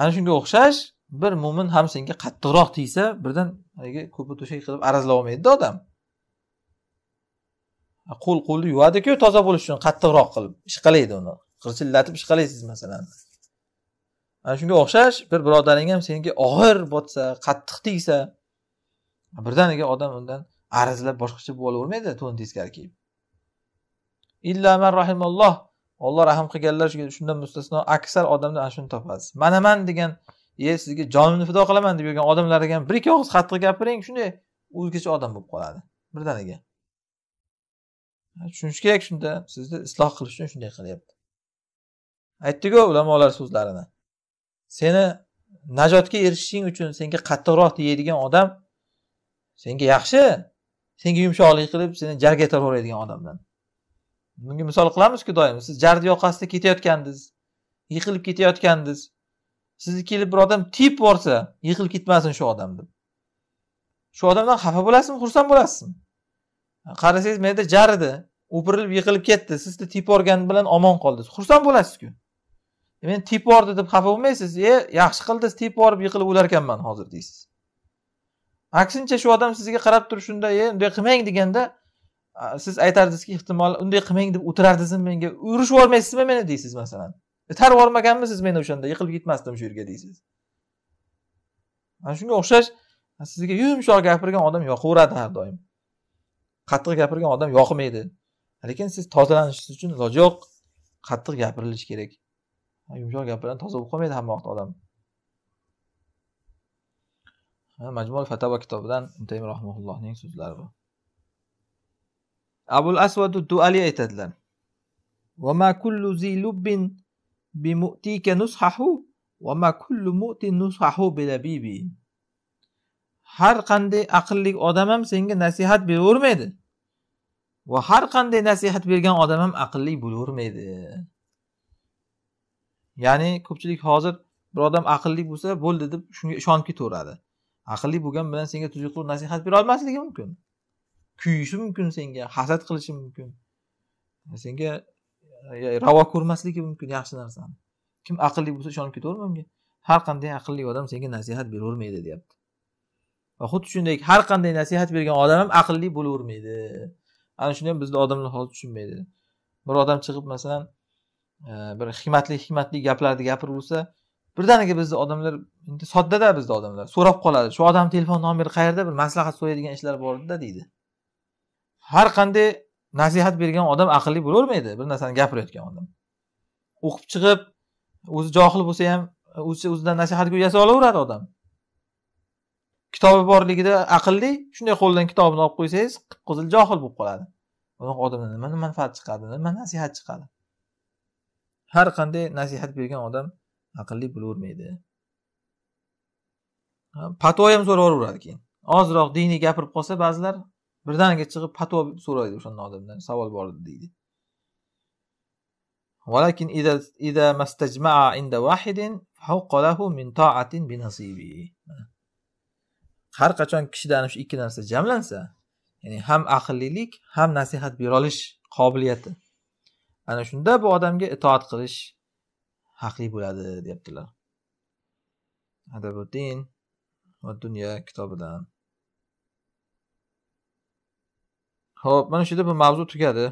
ana shunga o'xshash bir mo'min ham senga qattiqroq tegsa birdan haligi ko'pi to'shak qilib arazlab olmaydida odam qo'l qo'lni yuvadiku toza bo'lish uchun qattiqroq qilib ishqalaydi uni g'irchillatib ishqalaysiz masalan ana shunga o'xshash bir birodaring ham senga og'ir botsa qattiq tegsa birdaniga odam undan arazlab boshqacha bo'lavermaydi to'ni teskari illa illaman rahimalloh olloh rahm qilganlar shundan mustasno aksar odamlar ana shuni topasiz manaman degan ye sizga jonimni fido qilaman deb yurgan odamlarga ham bir ikki og'iz qattiq gapiring shunday o'zgacha odam bo'lib qoladi birdaniga tushunish kerak shunda sizni isloh qilish uchun shunday qilyapti aytdiku ulamolar so'zlarini seni najotga erishishing uchun senga qattiqroq deydigan odam senga yaxshi senga yumshoqlik qilib seni jarga taraveradigan odamdan bunga misol qilamizku doim siz jarni yoqasida ketayotgandingiz yiqilib ketayotgandingiz sizni kelib bir odam tepib borsa yiqilib ketmasin shu odam deb shu odamdan xafa bo'lasizmi xursand bo'lasizmi qarasangiz menda jar edi o'pirilib yiqilib ketdi sizni tepib yuborgani bilan omon qoldingiz xursand bo'lasizku e, meni tepib yubordi deb xafa bo'lmaysiz e yaxshi qildi tepib yuborib yiqilib o'larkanman hozir deysiz aksincha shu odam sizga qarab turib shunda e unday qilmang deganda siz aytardizki ehtimol unday qilmang deb o'tirardizmi menga urishib yubormaysizmi meni deysiz masalan itarib yubormaganmisiz meni o'shanda yiqilib ketmasdim shu yerga deysiz mana shunga o'xshash sizga yumshoq gapirgan odam yoqaveradi har doim qattiq gapirgan odam yoqmaydi lekin siz tozalanishingiz uchun iloji yo'q qattiq gapirilishi kerak yumshoq gap bilan toza bo'lib qolmaydi hamma vaqt odam majmua fatava kitobidan rahmullohning so'zlari bu abul asvadu duali aytadilar bimu'tike nushahu va ma kullu mu'tin nushahu bilabibi har qanday aqlli odam ham senga nasihat beravermaydi va har qanday nasihat bergan odam ham aqlli bo'lavermaydi ya'ni ko'pchilik hozir bir odam aqlli bo'lsa bo'ldi deb shunga ishonib ketaveradi aqlli bo'lgan bilan senga tuzuk qilib nasihat bera olmasligi mumkin kuyishi mumkin senga hasad qilishi mumkin senga ravo ko'rmasligi mumkin yaxshi narsani kim aqlli bo'lsa ishonib ketaverma unga har qanday aqlli odam senga nasihat beravermaydi deyapti va xuddi shunday har qanday nasihat bergan odam ham aqlli bo'lavermaydi ana shuni ham bizni odamlar hozir tushunmaydi bir odam chiqib masalan e, bir hikmatli hikmatli gaplarni gapiraversa birdaniga bizni odamlar soddada bizni odamlar so'rab qoladi shu odam telefon nomeri qayerda bir maslahat so'raydigan ishlar bor deydi har qanday nasihat bergan odam aqlli bo'lavermaydi bir narsani gapirayotgan odam o'qib chiqib o'zi johil bo'lsa ham o'zicha o'zidan nasihatgo'y yasay olaveradi odam kitobi borligida aqlli shunday qo'lidan kitobini olib qo'ysangiz qip qizil johil bo'lib qoladi unaqa odamdan nima manfaat chiqadi nima nasihat chiqadi har qanday nasihat bergan odam aqlli bo'lavermaydi patvo ham so'rayveraveradi keyin ozroq diniy gapirib qolsa ba'zilar birdaniga chiqib fatvo so'raydi o'shanda odamdan savol bor edi deydi ولكن إذا إذا ما استجمع عند واحد فحق له من طاعة بنصيبه har qachon kishida ana shu ikki narsa jamlansa ya'ni ham aqllilik ham nasihat bera olish qobiliyati ana shunda bu odamga itoat qilish haqli bo'ladi deyaptilar adabuddin va dunyo kitobidan ho'p mana shu yerda bu mavzu tugadi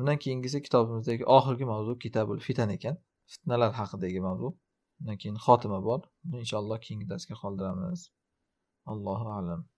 bundan keyingisi kitobimizdagi oxirgi mavzu kitabul fitan ekan fitnalar haqidagi mavzu undan keyin xotima bor inshaalloh keyingi darsga qoldiramiz allohu alam